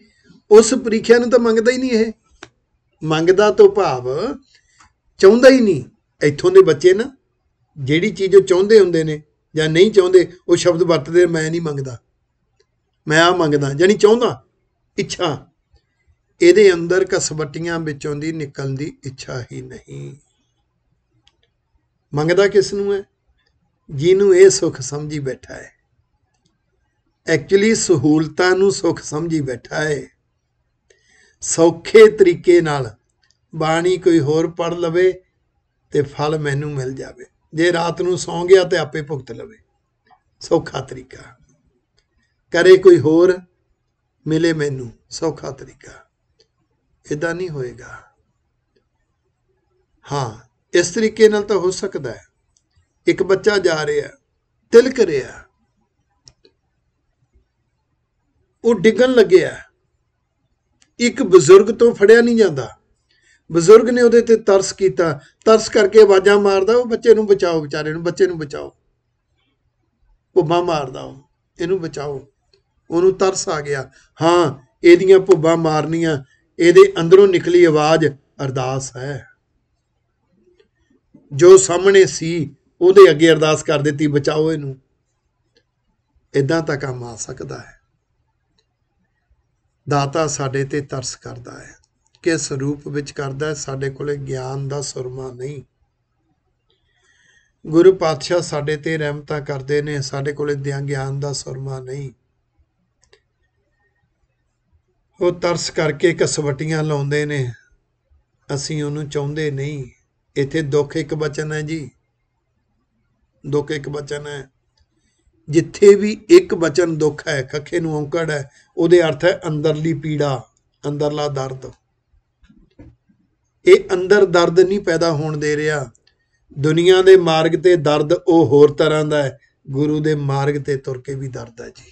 ਉਸ ਪ੍ਰੀਖਿਆ ਨੂੰ ਤਾਂ ਮੰਗਦਾ ਹੀ ਨਹੀਂ ਇਹ ਮੰਗਦਾ ਤੋਂ ਭਾਵ ਚਾਹੁੰਦਾ ਹੀ ਨਹੀਂ ਇੱਥੋਂ ਦੇ ਬੱਚੇ ਨਾ ਜਿਹੜੀ ਚੀਜ਼ ਉਹ ਚਾਹੁੰਦੇ ਹੁੰਦੇ ਨੇ ਜਾਂ ਨਹੀਂ ਚਾਹੁੰਦੇ ਉਹ ਸ਼ਬਦ ਵਰਤਦੇ ਮੈਂ ਨਹੀਂ ਮੰਗਦਾ ਮੈਂ ਆ ਮੰਗਦਾ ਯਾਨੀ ਚਾਹੁੰਦਾ ਇੱਛਾ ਇਹਦੇ ਅੰਦਰ ਕਸਵਟੀਆਂ ਵਿੱਚੋਂ ਦੀ ਨਿਕਲਦੀ ਇੱਛਾ ਹੀ ਨਹੀਂ ਮੰਗਦਾ ਕਿਸ ਨੂੰ ਹੈ ਜਿਹਨੂੰ ਇਹ ਸੁੱਖ ਸਮਝੀ ਬੈਠਾ ਹੈ ਐਕਚੁਅਲੀ ਸਹੂਲਤਾਂ ਨੂੰ ਸੁੱਖ ਸਮਝੀ ਬੈਠਾ ਹੈ ਸੌਖੇ ਤਰੀਕੇ ਨਾਲ ਬਾਣੀ ਕੋਈ ਹੋਰ ਪੜ ਲਵੇ ਤੇ ਫਲ ਮੈਨੂੰ ਮਿਲ ਜਾਵੇ ਜੇ ਰਾਤ ਨੂੰ ਸੌਂ ਗਿਆ ਤੇ ਆਪੇ ਭੁਗਤ ਲਵੇ ਸੌਖਾ ਤਰੀਕਾ ਕਰੇ ਕੋਈ ਹੋਰ ਮਿਲੇ ਮੈਨੂੰ ਸੌਖਾ ਤਰੀਕਾ ਇਦਾਂ ਨਹੀਂ ਹੋਏਗਾ ਹਾਂ ਇਸ ਤਰੀਕੇ ਨਾਲ ਤਾਂ ਹੋ ਸਕਦਾ ਹੈ ਇੱਕ ਬੱਚਾ ਜਾ ਰਿਹਾ ਤਿਲਕ ਰਿਹਾ ਉਹ ਡਿੱਗਣ ਲੱਗਿਆ ਇੱਕ ਬਜ਼ੁਰਗ ਤੋਂ ਫੜਿਆ ਨਹੀਂ ਜਾਂਦਾ ਬਜ਼ੁਰਗ ਨੇ ਉਹਦੇ ਤੇ ਤਰਸ ਕੀਤਾ ਤਰਸ ਕਰਕੇ ਆਵਾਜ਼ਾਂ ਮਾਰਦਾ ਉਹ ਬੱਚੇ ਨੂੰ ਬਚਾਓ ਵਿਚਾਰੇ ਨੂੰ ਬੱਚੇ ਨੂੰ ਬਚਾਓ ਭੁੱਬਾਂ ਮਾਰਦਾ ਉਹ ਇਹਨੂੰ ਬਚਾਓ ਉਹਨੂੰ ਤਰਸ ਆ ਗਿਆ ਹਾਂ ਇਹਦੀਆਂ ਭੁੱਬਾਂ ਮਾਰਨੀਆਂ ਇਹਦੇ ਅੰਦਰੋਂ ਨਿਕਲੀ ਆਵਾਜ਼ ਅਰਦਾਸ ਹੈ ਜੋ ਸਾਹਮਣੇ ਸੀ ਉਹਦੇ ਅੱਗੇ ਅਰਦਾਸ ਕਰ ਦਿੱਤੀ ਬਚਾਓ ਇਹਨੂੰ ਇਦਾਂ ਤਾਂ ਕੰਮ ਆ ਸਕਦਾ ਹੈ ਦਾਤਾ ਸਾਡੇ ਤੇ ਤਰਸ ਕਰਦਾ ਹੈ ਕਿਸ ਰੂਪ ਵਿੱਚ ਕਰਦਾ ਹੈ ਸਾਡੇ ਕੋਲੇ ਗਿਆਨ ਦਾ ਸੁਰਮਾ ਨਹੀਂ ਗੁਰੂ ਪਾਤਸ਼ਾਹ ਸਾਡੇ ਤੇ ਰਹਿਮਤਾਂ ਕਰਦੇ ਨੇ ਸਾਡੇ ਕੋਲੇ ਦਿਆਂ ਗਿਆਨ ਦਾ ਸੁਰਮਾ ਨਹੀਂ ਉਹ ਤਰਸ ਕਰਕੇ ਕਸਵਟੀਆਂ ਲਾਉਂਦੇ ਨੇ ਅਸੀਂ ਉਹਨੂੰ ਚਾਹੁੰਦੇ ਨਹੀਂ ਇੱਥੇ ਦੁੱਖ ਇੱਕ ਬਚਨ ਹੈ ਜੀ ਦੁੱਖ ਇੱਕ ਬਚਨ ਹੈ ਜਿੱਥੇ ਵੀ ਇੱਕ ਬਚਨ ਦੁੱਖ ਹੈ ਖੱਖੇ ਨੂੰ ਔਂਕੜ ਹੈ ਉਹਦੇ ਅਰਥ ਹੈ ਅੰਦਰਲੀ ਪੀੜਾ ਅੰਦਰਲਾ ਦਰਦ ਇਹ ਅੰਦਰ ਦਰਦ ਨਹੀਂ ਪੈਦਾ ਹੋਣ ਦੇ ਰਿਹਾ ਦੁਨੀਆ ਦੇ ਮਾਰਗ ਤੇ ਦਰਦ ਉਹ ਹੋਰ ਤਰ੍ਹਾਂ ਦਾ ਹੈ ਗੁਰੂ ਦੇ ਮਾਰਗ ਤੇ ਤੁਰ ਕੇ ਵੀ ਦਰਦ ਹੈ ਜੀ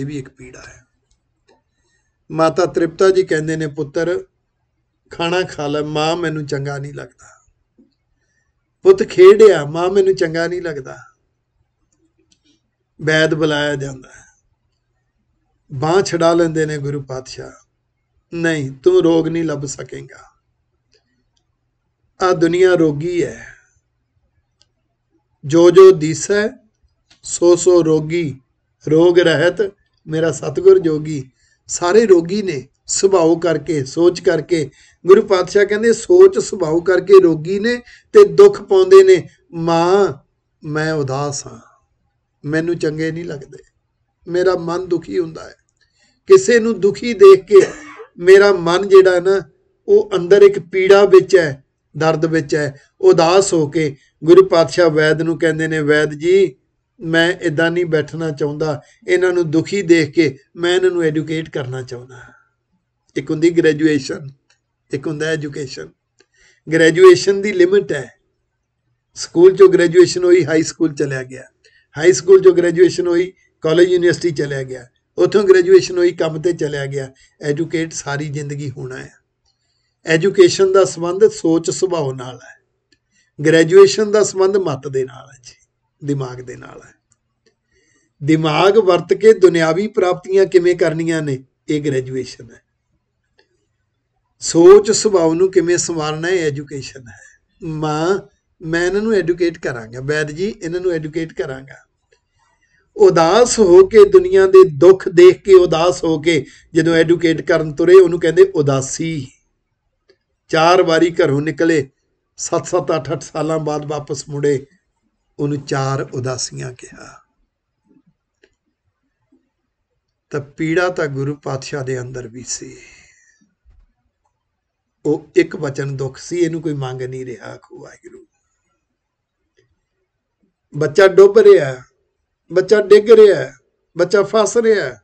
ਇਹ ਵੀ ਇੱਕ ਪੀੜਾ ਹੈ ਮਾਤਾ ਤ੍ਰਿਪਤਾ ਜੀ ਕਹਿੰਦੇ ਨੇ ਪੁੱਤਰ ਖਾਣਾ ਖਾ ਲੈ ਮਾਂ ਮੈਨੂੰ ਚੰਗਾ ਨਹੀਂ ਲੱਗਦਾ ਪੁੱਤ ਖੇਡਿਆ ਮਾਂ ਮੈਨੂੰ ਚੰਗਾ ਨਹੀਂ ਲੱਗਦਾ ਵੈਦ ਬੁਲਾਇਆ ਜਾਂਦਾ ਹੈ ਬਾਹ ਛਡਾ ਲੈਂਦੇ ਨੇ ਗੁਰੂ ਪਾਤਸ਼ਾਹ ਨਹੀਂ ਤੂੰ ਰੋਗ ਨਹੀਂ ਲੱਭ ਸਕੇਗਾ ਆ ਦੁਨੀਆ ਰੋਗੀ ਹੈ ਜੋ ਜੋ ਦਿਸੈ ਸੋ ਸੋ ਰੋਗੀ ਰੋਗ ਰਹਿਤ ਮੇਰਾ ਸਤਗੁਰ ਜੋਗੀ ਸਾਰੇ ਰੋਗੀ ਨੇ ਸੁਭਾਉ ਕਰਕੇ ਸੋਚ ਕਰਕੇ ਗੁਰੂ ਪਾਤਸ਼ਾਹ ਕਹਿੰਦੇ ਸੋਚ ਸੁਭਾਉ ਕਰਕੇ ਰੋਗੀ ਨੇ ਤੇ ਦੁੱਖ ਪਾਉਂਦੇ ਨੇ ਮਾਂ ਮੈਂ ਉਦਾਸ ਹਾਂ ਮੈਨੂੰ ਚੰਗੇ ਨਹੀਂ ਲੱਗਦੇ ਮੇਰਾ ਮਨ ਦੁਖੀ ਹੁੰਦਾ ਹੈ ਕਿਸੇ ਨੂੰ ਦੁਖੀ ਦੇਖ ਕੇ ਮੇਰਾ ਮਨ ਜਿਹੜਾ ਹੈ ਨਾ ਉਹ ਅੰਦਰ ਇੱਕ ਪੀੜਾ ਵਿੱਚ ਹੈ ਦਰਦ ਵਿੱਚ ਹੈ ਉਦਾਸ ਹੋ ਕੇ ਗੁਰੂ ਪਾਤਸ਼ਾਹ ਵੈਦ ਨੂੰ ਕਹਿੰਦੇ ਨੇ ਵੈਦ ਜੀ ਮੈਂ ਇਦਾਂ ਨਹੀਂ ਬੈਠਣਾ ਚਾਹੁੰਦਾ ਇਹਨਾਂ ਨੂੰ ਦੁਖੀ ਦੇਖ ਕੇ ਮੈਂ ਇਹਨਾਂ ਨੂੰ ਐਜੂਕੇਟ ਕਰਨਾ ਚਾਹੁੰਦਾ ਇੱਕ ਹੁੰਦੀ ਗ੍ਰੈਜੂਏਸ਼ਨ ਇੱਕ ਹੁੰਦਾ ਐਜੂਕੇਸ਼ਨ ਗ੍ਰੈਜੂਏਸ਼ਨ ਦੀ ਲਿਮਿਟ ਹੈ ਸਕੂਲ ਚੋਂ ਗ੍ਰੈਜੂਏਸ਼ਨ ਹੋਈ ਹਾਈ ਸਕੂਲ ਚਲਿਆ ਗਿਆ ਹਾਈ ਸਕੂਲ ਜੋ ਗ੍ਰੈਜੂਏਸ਼ਨ ਹੋਈ ਕਾਲਜ ਯੂਨੀਵਰਸਿਟੀ ਚਲਿਆ ਗਿਆ ਉਥੋਂ ਗ੍ਰੈਜੂਏਸ਼ਨ ਹੋਈ ਕੰਮ ਤੇ ਚਲਿਆ ਗਿਆ ਐਜੂਕੇਟ ਸਾਰੀ ਜ਼ਿੰਦਗੀ ਹੋਣਾ ਹੈ ਐਜੂਕੇਸ਼ਨ ਦਾ ਸੰਬੰਧ ਸੋਚ ਸੁਭਾਅ ਨਾਲ ਹੈ ਗ੍ਰੈਜੂਏਸ਼ਨ ਦਾ ਸੰਬੰਧ ਮਤ ਦੇ ਨਾਲ ਹੈ ਜੀ ਦਿਮਾਗ ਦੇ ਨਾਲ ਹੈ ਦਿਮਾਗ ਵਰਤ ਕੇ ਦੁਨਿਆਵੀ ਪ੍ਰਾਪਤੀਆਂ ਕਿਵੇਂ ਕਰਨੀਆਂ ਨੇ ਇਹ ਗ੍ਰੈਜੂਏਸ਼ਨ ਹੈ ਸੋਚ ਸੁਭਾਅ ਨੂੰ ਕਿਵੇਂ ਸੰਵਾਰਨਾ ਹੈ ਐਜੂਕੇਸ਼ਨ ਹੈ ਮਾਂ ਮੈਂ ਇਹਨਾਂ ਨੂੰ ਐਜੂਕੇਟ ਕਰਾਂਗਾ ਵੈਦ ਜੀ ਇਹਨਾਂ ਨੂੰ ਐਜੂਕੇਟ ਕਰਾਂਗਾ ਉਦਾਸ ਹੋ ਕੇ ਦੁਨੀਆ ਦੇ ਦੁੱਖ ਦੇਖ ਕੇ ਉਦਾਸ ਹੋ ਕੇ ਜਦੋਂ ਐਜੂਕੇਟ ਕਰਨ ਤੁਰੇ ਉਹਨੂੰ ਕਹਿੰਦੇ ਉਦਾਸੀ ਚਾਰ ਵਾਰੀ ਘਰੋਂ ਨਿਕਲੇ 7-7 8-8 ਸਾਲਾਂ ਬਾਅਦ ਵਾਪਸ ਮੁੜੇ ਉਹਨੂੰ ਚਾਰ ਉਦਾਸੀਆਂ ਕਿਹਾ ਤਾਂ ਪੀੜਾ ਤਾਂ ਗੁਰੂ ਪਾਤਸ਼ਾਹ ਦੇ ਅੰਦਰ ਵੀ ਸੀ ਉਹ ਇੱਕ ਵਚਨ ਦੁੱਖ ਸੀ ਇਹਨੂੰ ਕੋਈ ਮੰਗ ਨਹੀਂ ਰਿਹਾ ਖੁਆਇ ਗੁਰੂ ਬੱਚਾ ਡੁੱਬ ਰਿਹਾ ਬੱਚਾ ਡਿੱਗ ਰਿਹਾ ਬੱਚਾ ਫਸ ਰਿਹਾ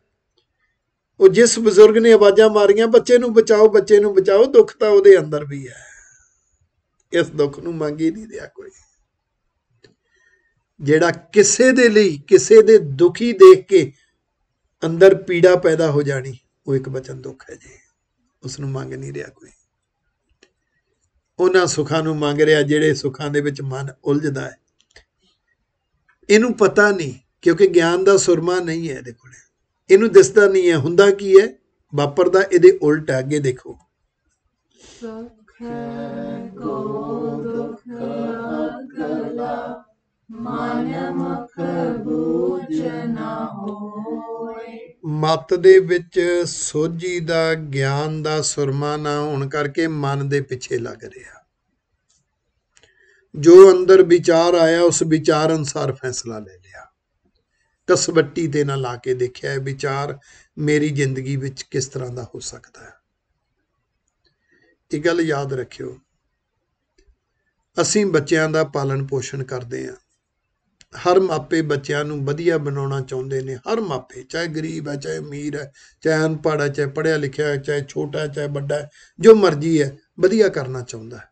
ਉਹ ਜਿਸ ਬਜ਼ੁਰਗ ਨੇ ਆਵਾਜ਼ਾਂ ਮਾਰੀਆਂ ਬੱਚੇ ਨੂੰ ਬਚਾਓ ਬੱਚੇ ਨੂੰ ਬਚਾਓ ਦੁੱਖ ਤਾਂ ਉਹਦੇ ਅੰਦਰ ਵੀ ਹੈ ਇਸ ਦੁੱਖ ਨੂੰ ਮੰਗੀ ਨਹੀਂ ਰਿਹਾ ਕੋਈ ਜਿਹੜਾ ਕਿਸੇ ਦੇ ਲਈ ਕਿਸੇ ਦੇ ਦੁਖੀ ਦੇਖ ਕੇ ਅੰਦਰ ਪੀੜਾ ਪੈਦਾ ਹੋ ਜਾਣੀ ਉਹ ਇੱਕ ਬਚਨ ਦੁੱਖ ਹੈ ਜੀ ਉਸ ਨੂੰ ਮੰਗ ਨਹੀਂ ਰਿਹਾ ਕੋਈ ਉਹਨਾਂ ਸੁੱਖਾਂ ਨੂੰ ਮੰਗ ਰਿਹਾ ਜਿਹੜੇ ਸੁੱਖਾਂ ਦੇ ਵਿੱਚ ਮਨ ਉਲਝਦਾ ਹੈ ਇਹਨੂੰ ਪਤਾ ਨਹੀਂ ਕਿਉਂਕਿ ਗਿਆਨ ਦਾ ਸੁਰਮਾ ਨਹੀਂ ਹੈ ਇਹਦੇ ਕੋਲੇ ਇਹਨੂੰ ਦਿਸਦਾ ਨਹੀਂ ਹੈ ਹੁੰਦਾ ਕੀ ਹੈ ਵਾਪਰਦਾ ਇਹਦੇ ਉਲਟ ਅੱਗੇ ਦੇਖੋ ਸੁਖ ਮਨ ਮਖ ਬੂਝ ਨਾ ਹੋਏ ਮਤ ਦੇ ਵਿੱਚ ਸੋਝੀ ਦਾ ਗਿਆਨ ਦਾ ਸੁਰਮਾ ਨਾ ਹੋਣ ਕਰਕੇ ਮਨ ਦੇ ਪਿੱਛੇ ਲੱਗ ਰਿਹਾ ਜੋ ਅੰਦਰ ਵਿਚਾਰ ਆਇਆ ਉਸ ਵਿਚਾਰ ਅਨਸਾਰ ਫੈਸਲਾ ਲੈ ਲਿਆ ਕਸਵੱਟੀ ਤੇ ਨਾ ਲਾ ਕੇ ਦੇਖਿਆ ਵਿਚਾਰ ਮੇਰੀ ਜ਼ਿੰਦਗੀ ਵਿੱਚ ਕਿਸ ਤਰ੍ਹਾਂ ਦਾ ਹੋ ਸਕਦਾ ਹੈ ਇਹ ਗੱਲ ਯਾਦ ਰੱਖਿਓ ਅਸੀਂ ਬੱਚਿਆਂ ਦਾ ਪਾਲਣ ਪੋਸ਼ਣ ਕਰਦੇ ਹਾਂ ਹਰ ਮਾਪੇ ਬੱਚਿਆਂ ਨੂੰ ਵਧੀਆ ਬਣਾਉਣਾ ਚਾਹੁੰਦੇ ਨੇ ਹਰ ਮਾਪੇ ਚਾਹੇ ਗਰੀਬ ਹੈ ਚਾਹੇ ਅਮੀਰ ਹੈ ਚਾਹੇ ਅਨਪੜ੍ਹ ਹੈ ਚਾਹੇ ਪੜ੍ਹਿਆ ਲਿਖਿਆ ਹੈ ਚਾਹੇ ਛੋਟਾ ਹੈ ਚਾਹੇ ਵੱਡਾ ਹੈ ਜੋ ਮਰਜ਼ੀ ਹੈ ਵਧੀਆ ਕਰਨਾ ਚਾਹੁੰਦਾ ਹੈ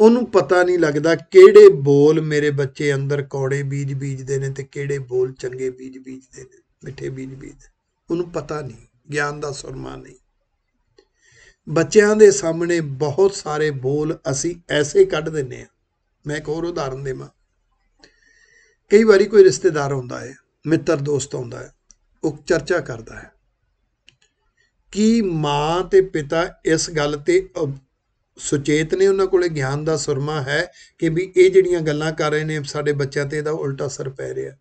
ਉਹਨੂੰ ਪਤਾ ਨਹੀਂ ਲੱਗਦਾ ਕਿਹੜੇ ਬੋਲ ਮੇਰੇ ਬੱਚੇ ਅੰਦਰ ਕੌੜੇ ਬੀਜ ਬੀਜਦੇ ਨੇ ਤੇ ਕਿਹੜੇ ਬੋਲ ਚੰਗੇ ਬੀਜ ਬੀਜਦੇ ਨੇ ਮਿੱਠੇ ਬੀਜ ਬੀਜਦੇ ਉਹਨੂੰ ਪਤਾ ਨਹੀਂ ਗਿਆਨ ਦਾ ਸੁਰਮਾ ਨਹੀਂ ਬੱਚਿਆਂ ਦੇ ਸਾਹਮਣੇ ਬਹੁਤ ਸਾਰੇ ਬੋਲ ਅਸੀਂ ਐਸੇ ਕੱਢ ਦਿੰਨੇ ਆ ਮੈਂ ਇੱਕ ਹੋਰ ਉਦਾਹਰਨ ਦੇਵਾਂ ਕਈ ਵਾਰੀ ਕੋਈ ਰਿਸ਼ਤੇਦਾਰ ਹੁੰਦਾ ਹੈ ਮਿੱਤਰ ਦੋਸਤ ਆਉਂਦਾ ਹੈ ਉਹ ਚਰਚਾ ਕਰਦਾ ਹੈ ਕਿ ਮਾਂ ਤੇ ਪਿਤਾ ਇਸ ਗੱਲ ਤੇ ਸੁਚੇਤ ਨੇ ਉਹਨਾਂ ਕੋਲੇ ਗਿਆਨ ਦਾ ਸੁਰਮਾ ਹੈ ਕਿ ਵੀ ਇਹ ਜਿਹੜੀਆਂ ਗੱਲਾਂ ਕਰ ਰਹੇ ਨੇ ਸਾਡੇ ਬੱਚਿਆਂ ਤੇ ਇਹਦਾ ਉਲਟਾ ਅਸਰ ਪੈ ਰਿਹਾ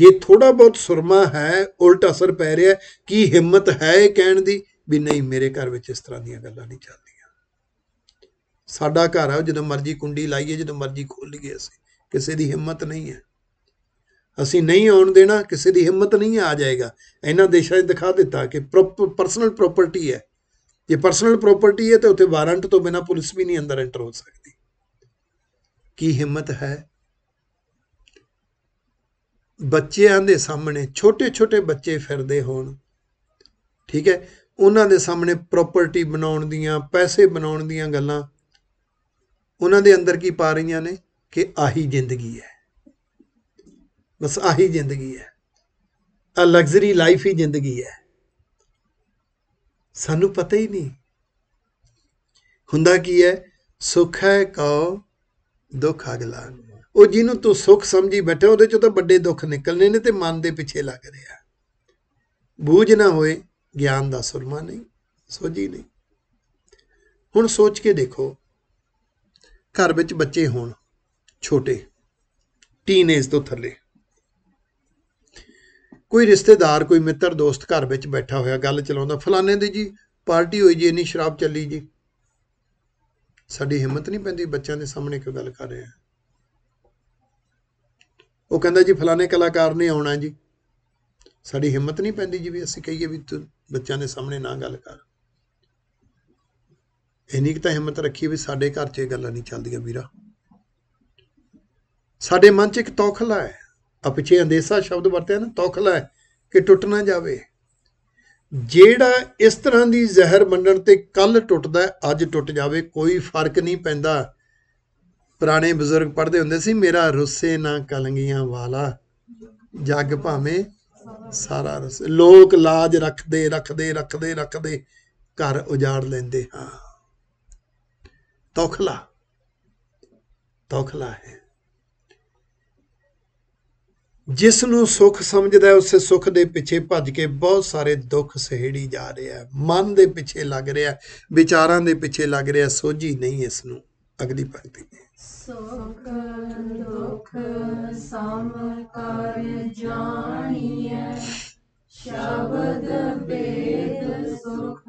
ਜੇ ਥੋੜਾ ਬਹੁਤ ਸੁਰਮਾ ਹੈ ਉਲਟਾ ਅਸਰ ਪੈ ਰਿਹਾ ਕੀ ਹਿੰਮਤ ਹੈ ਇਹ ਕਹਿਣ ਦੀ ਵੀ ਨਹੀਂ ਮੇਰੇ ਘਰ ਵਿੱਚ ਇਸ ਤਰ੍ਹਾਂ ਦੀਆਂ ਗੱਲਾਂ ਨਹੀਂ ਚੱਲਦੀਆਂ ਸਾਡਾ ਘਰ ਆ ਜਦੋਂ ਮਰਜ਼ੀ ਕੁੰਡੀ ਲਾਈਏ ਜਦੋਂ ਮਰਜ਼ੀ ਖੋਲੀਏ ਅਸੀਂ ਕਿਸੇ ਦੀ ਹਿੰਮਤ ਨਹੀਂ ਹੈ ਅਸੀਂ ਨਹੀਂ ਆਉਣ ਦੇਣਾ ਕਿਸੇ ਦੀ ਹਿੰਮਤ ਨਹੀਂ ਆ ਜਾਏਗਾ ਇਹਨਾਂ ਦੇਸ਼ਾਂ 'ਚ ਦਿਖਾ ਦਿੱਤਾ ਕਿ ਪਰਸਨਲ ਪ੍ਰਾਪਰਟੀ ਹੈ ਜੇ ਪਰਸਨਲ ਪ੍ਰਾਪਰਟੀ ਹੈ ਤੇ ਉੱਥੇ ਵਾਰੰਟ ਤੋਂ ਬਿਨਾ ਪੁਲਿਸ ਵੀ ਨਹੀਂ ਅੰਦਰ ਐਂਟਰ ਹੋ ਸਕਦੀ ਕੀ ਹਿੰਮਤ ਹੈ ਬੱਚਿਆਂ ਦੇ ਸਾਹਮਣੇ ਛੋਟੇ-ਛੋਟੇ ਬੱਚੇ ਫਿਰਦੇ ਹੋਣ ਠੀਕ ਹੈ ਉਹਨਾਂ ਦੇ ਸਾਹਮਣੇ ਪ੍ਰਾਪਰਟੀ ਬਣਾਉਣ ਦੀਆਂ ਪੈਸੇ ਬਣਾਉਣ ਦੀਆਂ ਗੱਲਾਂ ਉਹਨਾਂ ਦੇ ਅੰਦਰ ਕੀ ਪਾ ਰਹੀਆਂ ਨੇ ਕਿ ਆਹੀ ਜ਼ਿੰਦਗੀ ਹੈ ਬਸ ਆਹੀ ਜ਼ਿੰਦਗੀ ਹੈ ਆ ਲਗਜ਼ਰੀ ਲਾਈਫ ਹੀ ਜ਼ਿੰਦਗੀ ਹੈ ਸਾਨੂੰ ਪਤਾ ਹੀ ਨਹੀਂ ਹੁੰਦਾ ਕੀ ਹੈ ਸੁਖ ਹੈ ਕਉ ਦੁੱਖ ਅਗਲਾ ਉਹ ਜਿਹਨੂੰ ਤੂੰ ਸੁਖ ਸਮਝੀ ਬੈਠਾ ਉਹਦੇ ਚੋਂ ਤਾਂ ਵੱਡੇ ਦੁੱਖ ਨਿਕਲਨੇ ਨੇ ਤੇ ਮਨ ਦੇ ਪਿੱਛੇ ਲੱਗ ਰਿਹਾ ਬੂਝ ਨਾ ਹੋਏ ਗਿਆਨ ਦਾ ਸੁਰਮਾ ਨਹੀਂ ਸੋਝੀ ਨਹੀਂ ਹੁਣ ਸੋਚ ਕੇ ਦੇਖੋ ਘਰ ਵਿੱਚ ਬੱਚੇ ਹੋਣ ਛੋਟੇ ਟੀਨੇਜ ਤੋਂ ਥੱਲੇ ਕੋਈ ਰਿਸ਼ਤੇਦਾਰ ਕੋਈ ਮਿੱਤਰ ਦੋਸਤ ਘਰ ਵਿੱਚ ਬੈਠਾ ਹੋਇਆ ਗੱਲ ਚਲਾਉਂਦਾ ਫਲਾਣੇ ਦੀ ਜੀ ਪਾਰਟੀ ਹੋਈ ਜੀ ਇੰਨੀ ਸ਼ਰਾਬ ਚੱਲੀ ਜੀ ਸਾਡੀ ਹਿੰਮਤ ਨਹੀਂ ਪੈਂਦੀ ਬੱਚਿਆਂ ਦੇ ਸਾਹਮਣੇ ਕੋਈ ਗੱਲ ਕਰ ਰਿਹਾ ਉਹ ਕਹਿੰਦਾ ਜੀ ਫਲਾਣੇ ਕਲਾਕਾਰ ਨੇ ਆਉਣਾ ਜੀ ਸਾਡੀ ਹਿੰਮਤ ਨਹੀਂ ਪੈਂਦੀ ਜੀ ਵੀ ਅਸੀਂ ਕਹੀਏ ਵੀ ਤੂੰ ਬੱਚਿਆਂ ਦੇ ਸਾਹਮਣੇ ਨਾ ਗੱਲ ਕਰ ਇੰਨੀ ਕਿ ਤਾਂ ਹਿੰਮਤ ਰੱਖੀ ਵੀ ਸਾਡੇ ਘਰ 'ਚ ਇਹ ਗੱਲਾਂ ਨਹੀਂ ਚੱਲਦੀਆਂ ਵੀਰਾ ਸਾਡੇ ਮਨ 'ਚ ਇੱਕ ਤੌਖਲਾ ਹੈ ਅਪਿਛੇ ਅੰਦੇਸਾ ਸ਼ਬਦ ਵਰਤਿਆ ਨਾ ਤੌਖਲਾ ਕਿ ਟੁੱਟ ਨਾ ਜਾਵੇ ਜਿਹੜਾ ਇਸ ਤਰ੍ਹਾਂ ਦੀ ਜ਼ਹਿਰ ਮੰਡਣ ਤੇ ਕੱਲ ਟੁੱਟਦਾ ਅੱਜ ਟੁੱਟ ਜਾਵੇ ਕੋਈ ਫਰਕ ਨਹੀਂ ਪੈਂਦਾ ਪੁਰਾਣੇ ਬਜ਼ੁਰਗ ਪੜਦੇ ਹੁੰਦੇ ਸੀ ਮੇਰਾ ਰੁੱਸੇ ਨਾ ਕਲੰਗੀਆਂ ਵਾਲਾ ਜੱਗ ਭਾਵੇਂ ਸਾਰਾ ਰਸ ਲੋਕ ਲਾਜ ਰੱਖਦੇ ਰੱਖਦੇ ਰੱਖਦੇ ਰੱਖਦੇ ਘਰ ਉਜਾੜ ਲੈਂਦੇ ਹਾਂ ਤੌਖਲਾ ਤੌਖਲਾ ਹੈ ਜਿਸ ਨੂੰ ਸੁੱਖ ਸਮਝਦਾ ਹੈ ਉਸੇ ਸੁੱਖ ਦੇ ਪਿੱਛੇ ਭੱਜ ਕੇ ਬਹੁਤ ਸਾਰੇ ਦੁੱਖ ਸਹਿੜੀ ਜਾ ਰਿਹਾ ਹੈ ਮਨ ਦੇ ਪਿੱਛੇ ਲੱਗ ਰਿਹਾ ਵਿਚਾਰਾਂ ਦੇ ਪਿੱਛੇ ਲੱਗ ਰਿਹਾ ਸੋਝੀ ਨਹੀਂ ਇਸ ਨੂੰ ਅਗਲੀ ਪੰਕਤੀ ਸੁੱਖ ਦੁਖ ਸਮ ਕਰ ਜਾਣੀਐ ਸ਼ਬਦ ਬੇਦ ਸੁਖ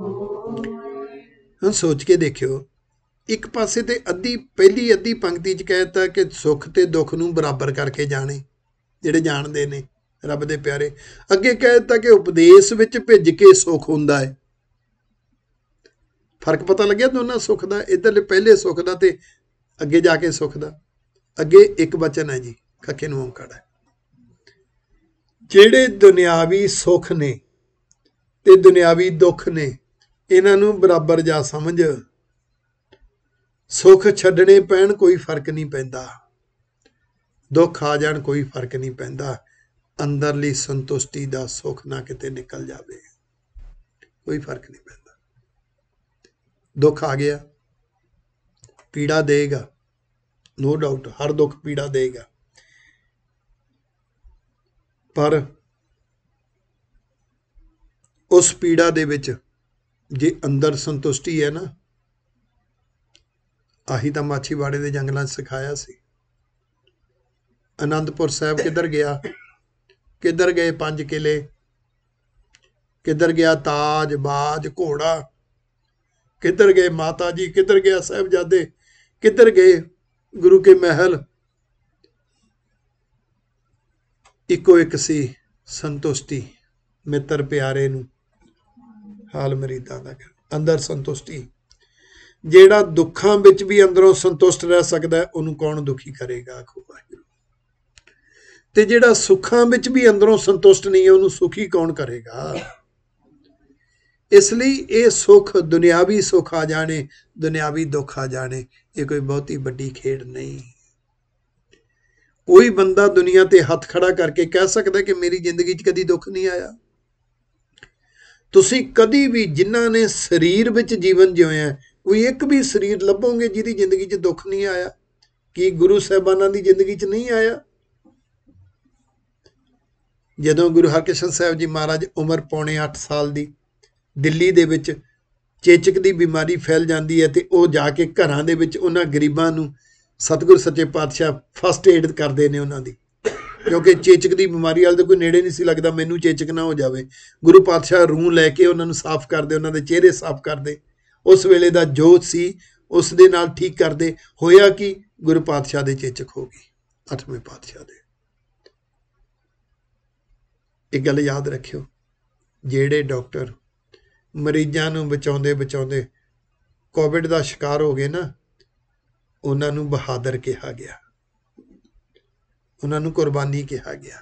ਹੋਏ ਸੋਚ ਕੇ ਦੇਖਿਓ ਇੱਕ ਪਾਸੇ ਤੇ ਅੱਧੀ ਪਹਿਲੀ ਅੱਧੀ ਪੰਕਤੀ 'ਚ ਕਹਿਤਾ ਕਿ ਸੁੱਖ ਤੇ ਦੁੱਖ ਨੂੰ ਬਰਾਬਰ ਕਰਕੇ ਜਾਣੇ ਜਿਹੜੇ ਜਾਣਦੇ ਨੇ ਰੱਬ ਦੇ ਪਿਆਰੇ ਅੱਗੇ ਕਹਿ ਦਿੱਤਾ ਕਿ ਉਪਦੇਸ਼ ਵਿੱਚ ਭਿੱਜ ਕੇ ਸੁਖ ਹੁੰਦਾ ਹੈ ਫਰਕ ਪਤਾ ਲੱਗਿਆ ਦੋਨਾਂ ਸੁਖ ਦਾ ਇਧਰਲੇ ਪਹਿਲੇ ਸੁਖ ਦਾ ਤੇ ਅੱਗੇ ਜਾ ਕੇ ਸੁਖ ਦਾ ਅੱਗੇ ਇੱਕ ਬਚਨ ਹੈ ਜੀ ਖੱਕੇ ਨੂੰ ਓਂਕੜਾ ਜਿਹੜੇ ਦੁਨਿਆਵੀ ਸੁਖ ਨੇ ਤੇ ਦੁਨਿਆਵੀ ਦੁੱਖ ਨੇ ਇਹਨਾਂ ਨੂੰ ਬਰਾਬਰ ਜਾ ਸਮਝ ਸੁਖ ਛੱਡਣੇ ਪੈਣ ਕੋਈ ਫਰਕ ਨਹੀਂ ਪੈਂਦਾ ਦੁੱਖ ਆ ਜਾਣ ਕੋਈ ਫਰਕ ਨਹੀਂ ਪੈਂਦਾ ਅੰਦਰਲੀ ਸੰਤੁਸ਼ਟੀ ਦਾ ਸੁੱਖ ਨਾ ਕਿਤੇ ਨਿਕਲ ਜਾਵੇ ਕੋਈ ਫਰਕ ਨਹੀਂ ਪੈਂਦਾ ਦੁੱਖ ਆ ਗਿਆ ਪੀੜਾ ਦੇਗਾ ਨੋ ਡਾਊਟ ਹਰ ਦੁੱਖ ਪੀੜਾ ਦੇਗਾ ਪਰ ਉਸ ਪੀੜਾ ਦੇ ਵਿੱਚ ਜੇ ਅੰਦਰ ਸੰਤੁਸ਼ਟੀ ਹੈ ਨਾ ਆਹੀ ਤਾਂ ਮਾਛੀ ਬਾੜੇ ਦੇ ਜੰਗਲਾਂ ਸਿਖਾਇਆ ਸੀ ਅਨੰਦਪੁਰ ਸਾਹਿਬ ਕਿੱਧਰ ਗਿਆ ਕਿੱਧਰ ਗਏ ਪੰਜ ਕਿਲੇ ਕਿੱਧਰ ਗਿਆ ਤਾਜ ਬਾਜ ਘੋੜਾ ਕਿੱਧਰ ਗਏ ਮਾਤਾ ਜੀ ਕਿੱਧਰ ਗਿਆ ਸਹਿਬਜ਼ਾਦੇ ਕਿੱਧਰ ਗਏ ਗੁਰੂ ਕੇ ਮਹਿਲ ਇੱਕੋ ਇੱਕ ਸੀ ਸੰਤੁਸ਼ਟੀ ਮਿੱਤਰ ਪਿਆਰੇ ਨੂੰ ਹਾਲ ਮਰੀਦਾਂ ਦਾ ਅੰਦਰ ਸੰਤੁਸ਼ਟੀ ਜਿਹੜਾ ਦੁੱਖਾਂ ਵਿੱਚ ਵੀ ਅੰਦਰੋਂ ਸੰਤੁਸ਼ਟ ਰਹਿ ਸਕਦਾ ਉਹਨੂੰ ਕੌਣ ਦੁਖੀ ਕਰੇਗਾ ਖੁਆ ਤੇ ਜਿਹੜਾ ਸੁੱਖਾਂ ਵਿੱਚ ਵੀ ਅੰਦਰੋਂ ਸੰਤੁਸ਼ਟ ਨਹੀਂ ਹੈ ਉਹਨੂੰ ਸੁਖੀ ਕੌਣ ਕਰੇਗਾ ਇਸ ਲਈ ਇਹ ਸੁਖ ਦੁਨਿਆਵੀ ਸੁਖ ਆ ਜਾਣੇ ਦੁਨਿਆਵੀ ਦੁੱਖ ਆ ਜਾਣੇ ਇਹ ਕੋਈ ਬਹੁਤੀ ਵੱਡੀ ਖੇਡ ਨਹੀਂ ਕੋਈ ਬੰਦਾ ਦੁਨੀਆ ਤੇ ਹੱਥ ਖੜਾ ਕਰਕੇ ਕਹਿ ਸਕਦਾ ਕਿ ਮੇਰੀ ਜ਼ਿੰਦਗੀ 'ਚ ਕਦੀ ਦੁੱਖ ਨਹੀਂ ਆਇਆ ਤੁਸੀਂ ਕਦੀ ਵੀ ਜਿਨ੍ਹਾਂ ਨੇ ਸਰੀਰ ਵਿੱਚ ਜੀਵਨ ਜਿਉਇਆ ਕੋਈ ਇੱਕ ਵੀ ਸਰੀਰ ਲੱਭੋਗੇ ਜਿਹਦੀ ਜ਼ਿੰਦਗੀ 'ਚ ਦੁੱਖ ਨਹੀਂ ਆਇਆ ਕੀ ਗੁਰੂ ਸਾਹਿਬਾਨਾਂ ਦੀ ਜ਼ਿੰਦਗੀ 'ਚ ਨਹੀਂ ਆਇਆ ਜਦੋਂ ਗੁਰੂ ਹਰਕਿਸ਼ਨ ਸਾਹਿਬ ਜੀ ਮਹਾਰਾਜ ਉਮਰ ਪੌਣੇ 8 ਸਾਲ ਦੀ ਦਿੱਲੀ ਦੇ ਵਿੱਚ ਚੇਚਕ ਦੀ ਬਿਮਾਰੀ ਫੈਲ ਜਾਂਦੀ ਹੈ ਤੇ ਉਹ ਜਾ ਕੇ ਘਰਾਂ ਦੇ ਵਿੱਚ ਉਹਨਾਂ ਗਰੀਬਾਂ ਨੂੰ ਸਤਿਗੁਰ ਸੱਚੇ ਪਾਤਸ਼ਾਹ ਫਸਟ ਏਡ ਕਰਦੇ ਨੇ ਉਹਨਾਂ ਦੀ ਕਿਉਂਕਿ ਚੇਚਕ ਦੀ ਬਿਮਾਰੀ ਵਾਲ ਦੇ ਕੋਈ ਨੇੜੇ ਨਹੀਂ ਸੀ ਲੱਗਦਾ ਮੈਨੂੰ ਚੇਚਕ ਨਾ ਹੋ ਜਾਵੇ ਗੁਰੂ ਪਾਤਸ਼ਾਹ ਰੂਹ ਲੈ ਕੇ ਉਹਨਾਂ ਨੂੰ ਸਾਫ਼ ਕਰਦੇ ਉਹਨਾਂ ਦੇ ਚਿਹਰੇ ਸਾਫ਼ ਕਰਦੇ ਉਸ ਵੇਲੇ ਦਾ ਜੋਤ ਸੀ ਉਸ ਦੇ ਨਾਲ ਠੀਕ ਕਰਦੇ ਹੋਇਆ ਕਿ ਗੁਰੂ ਪਾਤਸ਼ਾਹ ਦੇ ਚੇਚਕ ਹੋ ਗਈ ਅੱਠਵੇਂ ਪਾਤਸ਼ਾਹ ਦੇ ਇਹ ਗੱਲ ਯਾਦ ਰੱਖਿਓ ਜਿਹੜੇ ਡਾਕਟਰ ਮਰੀਜ਼ਾਂ ਨੂੰ ਬਚਾਉਂਦੇ ਬਚਾਉਂਦੇ ਕੋਵਿਡ ਦਾ ਸ਼ਿਕਾਰ ਹੋ ਗਏ ਨਾ ਉਹਨਾਂ ਨੂੰ ਬਹਾਦਰ ਕਿਹਾ ਗਿਆ ਉਹਨਾਂ ਨੂੰ ਕੁਰਬਾਨੀ ਕਿਹਾ ਗਿਆ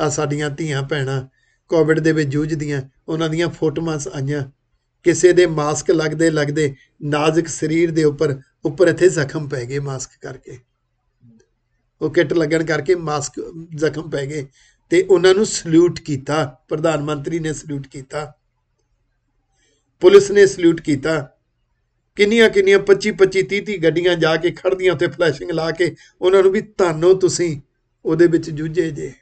ਆ ਸਾਡੀਆਂ ਧੀਆਂ ਭੈਣਾਂ ਕੋਵਿਡ ਦੇ ਵਿੱਚ ਜੂਝਦੀਆਂ ਉਹਨਾਂ ਦੀਆਂ ਫੋਟੋਆਂ ਆਈਆਂ ਕਿਸੇ ਦੇ ਮਾਸਕ ਲੱਗਦੇ ਲੱਗਦੇ ਨਾਜ਼ੁਕ ਸਰੀਰ ਦੇ ਉੱਪਰ ਉੱਪਰ ਇੱਥੇ ਜ਼ਖਮ ਪੈ ਗਏ ਮਾਸਕ ਕਰਕੇ ਉਹ ਕਿੱਟ ਲੱਗਣ ਕਰਕੇ ਮਾਸਕ ਜ਼ਖਮ ਪੈ ਗਏ ਤੇ ਉਹਨਾਂ ਨੂੰ ਸਲੂਟ ਕੀਤਾ ਪ੍ਰਧਾਨ ਮੰਤਰੀ ਨੇ ਸਲੂਟ ਕੀਤਾ ਪੁਲਿਸ ਨੇ ਸਲੂਟ ਕੀਤਾ ਕਿੰਨੀਆਂ ਕਿੰਨੀਆਂ 25 25 30 30 ਗੱਡੀਆਂ ਜਾ ਕੇ ਖੜਦੀਆਂ ਉੱਤੇ ਫਲੈਸ਼ਿੰਗ ਲਾ ਕੇ ਉਹਨਾਂ ਨੂੰ ਵੀ ਧੰਨੋ ਤੁਸੀਂ ਉਹਦੇ ਵਿੱਚ ਜੂਝੇ ਜੇ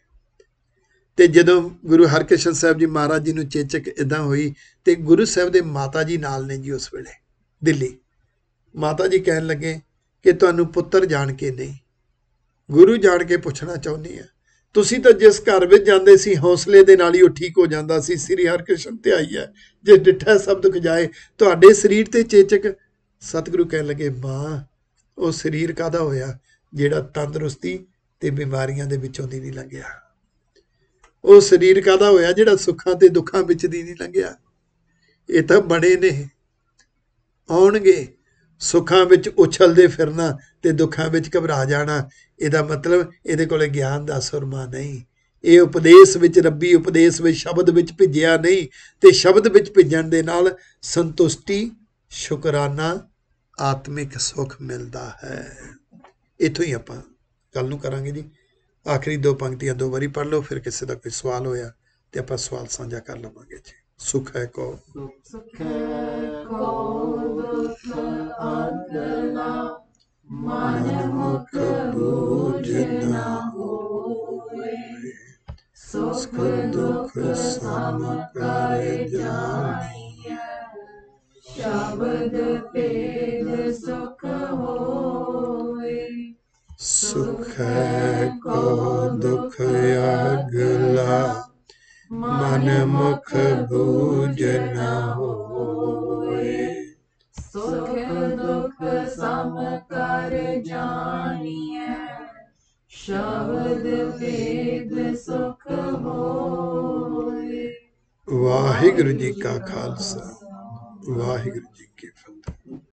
ਤੇ ਜਦੋਂ ਗੁਰੂ ਹਰਕ੍ਰਿਸ਼ਨ ਸਾਹਿਬ ਜੀ ਮਹਾਰਾਜ ਜੀ ਨੂੰ ਚੇਚਕ ਇਦਾਂ ਹੋਈ ਤੇ ਗੁਰੂ ਸਾਹਿਬ ਦੇ ਮਾਤਾ ਜੀ ਨਾਲ ਨੇ ਜੀ ਉਸ ਵੇਲੇ ਦਿੱਲੀ ਮਾਤਾ ਜੀ ਕਹਿਣ ਲੱਗੇ ਕਿ ਤੁਹਾਨੂੰ ਪੁੱਤਰ ਜਾਣ ਕੇ ਨਹੀਂ ਗੁਰੂ ਜਾਣ ਕੇ ਪੁੱਛਣਾ ਚਾਹੁੰਦੀ ਆ ਤੁਸੀਂ ਤਾਂ ਜਿਸ ਘਰ ਵਿੱਚ ਜਾਂਦੇ ਸੀ ਹੌਸਲੇ ਦੇ ਨਾਲ ਹੀ ਉਹ ਠੀਕ ਹੋ ਜਾਂਦਾ ਸੀ ਸ੍ਰੀ ਹਰਕ੍ਰਿਸ਼ਨ ਆਈ ਹੈ ਜੇ ਡਿੱਠਾ ਸ਼ਬਦ ਖਜਾਏ ਤੁਹਾਡੇ ਸਰੀਰ ਤੇ ਚੇਚਕ ਸਤਿਗੁਰੂ ਕਹਿਣ ਲੱਗੇ ਮਾਂ ਉਹ ਸਰੀਰ ਕਾਦਾ ਹੋਇਆ ਜਿਹੜਾ ਤੰਦਰੁਸਤੀ ਤੇ ਬਿਮਾਰੀਆਂ ਦੇ ਵਿੱਚੋਂ ਦੀ ਨਹੀਂ ਲੰਘਿਆ ਉਹ ਸਰੀਰ ਕਾਦਾ ਹੋਇਆ ਜਿਹੜਾ ਸੁੱਖਾਂ ਤੇ ਦੁੱਖਾਂ ਵਿੱਚ ਦੀ ਨਹੀਂ ਲੰਘਿਆ ਇਹ ਤਾਂ ਬੜੇ ਨੇ ਆਉਣਗੇ ਸੁੱਖਾਂ ਵਿੱਚ ਉਛਲਦੇ ਫਿਰਨਾ ਤੇ ਦੁੱਖਾਂ ਵਿੱਚ ਘਬਰਾ ਜਾਣਾ ਇਹਦਾ ਮਤਲਬ ਇਹਦੇ ਕੋਲੇ ਗਿਆਨ ਦਾ ਸੁਰਮਾ ਨਹੀਂ ਇਹ ਉਪਦੇਸ਼ ਵਿੱਚ ਰੱਬੀ ਉਪਦੇਸ਼ ਵਿੱਚ ਸ਼ਬਦ ਵਿੱਚ ਭਿੱਜਿਆ ਨਹੀਂ ਤੇ ਸ਼ਬਦ ਵਿੱਚ ਭਿੱਜਣ ਦੇ ਨਾਲ ਸੰਤੁਸ਼ਟੀ ਸ਼ੁਕਰਾਨਾ ਆਤਮਿਕ ਸੁਖ ਮਿਲਦਾ ਹੈ ਇਥੋਂ ਹੀ ਆਪਾਂ ਗੱਲ ਨੂੰ ਕਰਾਂਗੇ ਜੀ ਆਖਰੀ ਦੋ ਪੰਕਤੀਆਂ ਦੋ ਵਾਰੀ ਪੜ ਲਓ ਫਿਰ ਕਿਸੇ ਦਾ ਕੋਈ ਸਵਾਲ ਹੋਇਆ ਤੇ ਆਪਾਂ ਸਵਾਲ ਸਾਂਝਾ ਕਰ ਲਵਾਂਗੇ ਜੀ ਸੁਖ ਹੈ ਕੋ ਸੁਖ ਹੈ ਕੋ lafı aklına Manemu kıbucuna uy Sokkundu kısamı kaydaniye Şabıdı peyde sokka hoy ਸੁਖੈ ਕੋ ਦੁਖ ਅਗਲਾ ਮਨ ਮੁਖ ਬੂਝ ਨਾ ਹੋਏ ਸੁਖ ਦੁਖ ਸਮ ਕਰ ਜਾਣੀਐ ਸ਼ਬਦ ਵੇਦ ਸੁਖ ਹੋਏ ਵਾਹਿਗੁਰੂ ਜੀ ਕਾ ਖਾਲਸਾ ਵਾਹਿਗੁਰੂ ਜੀ ਕੀ ਫਤਿਹ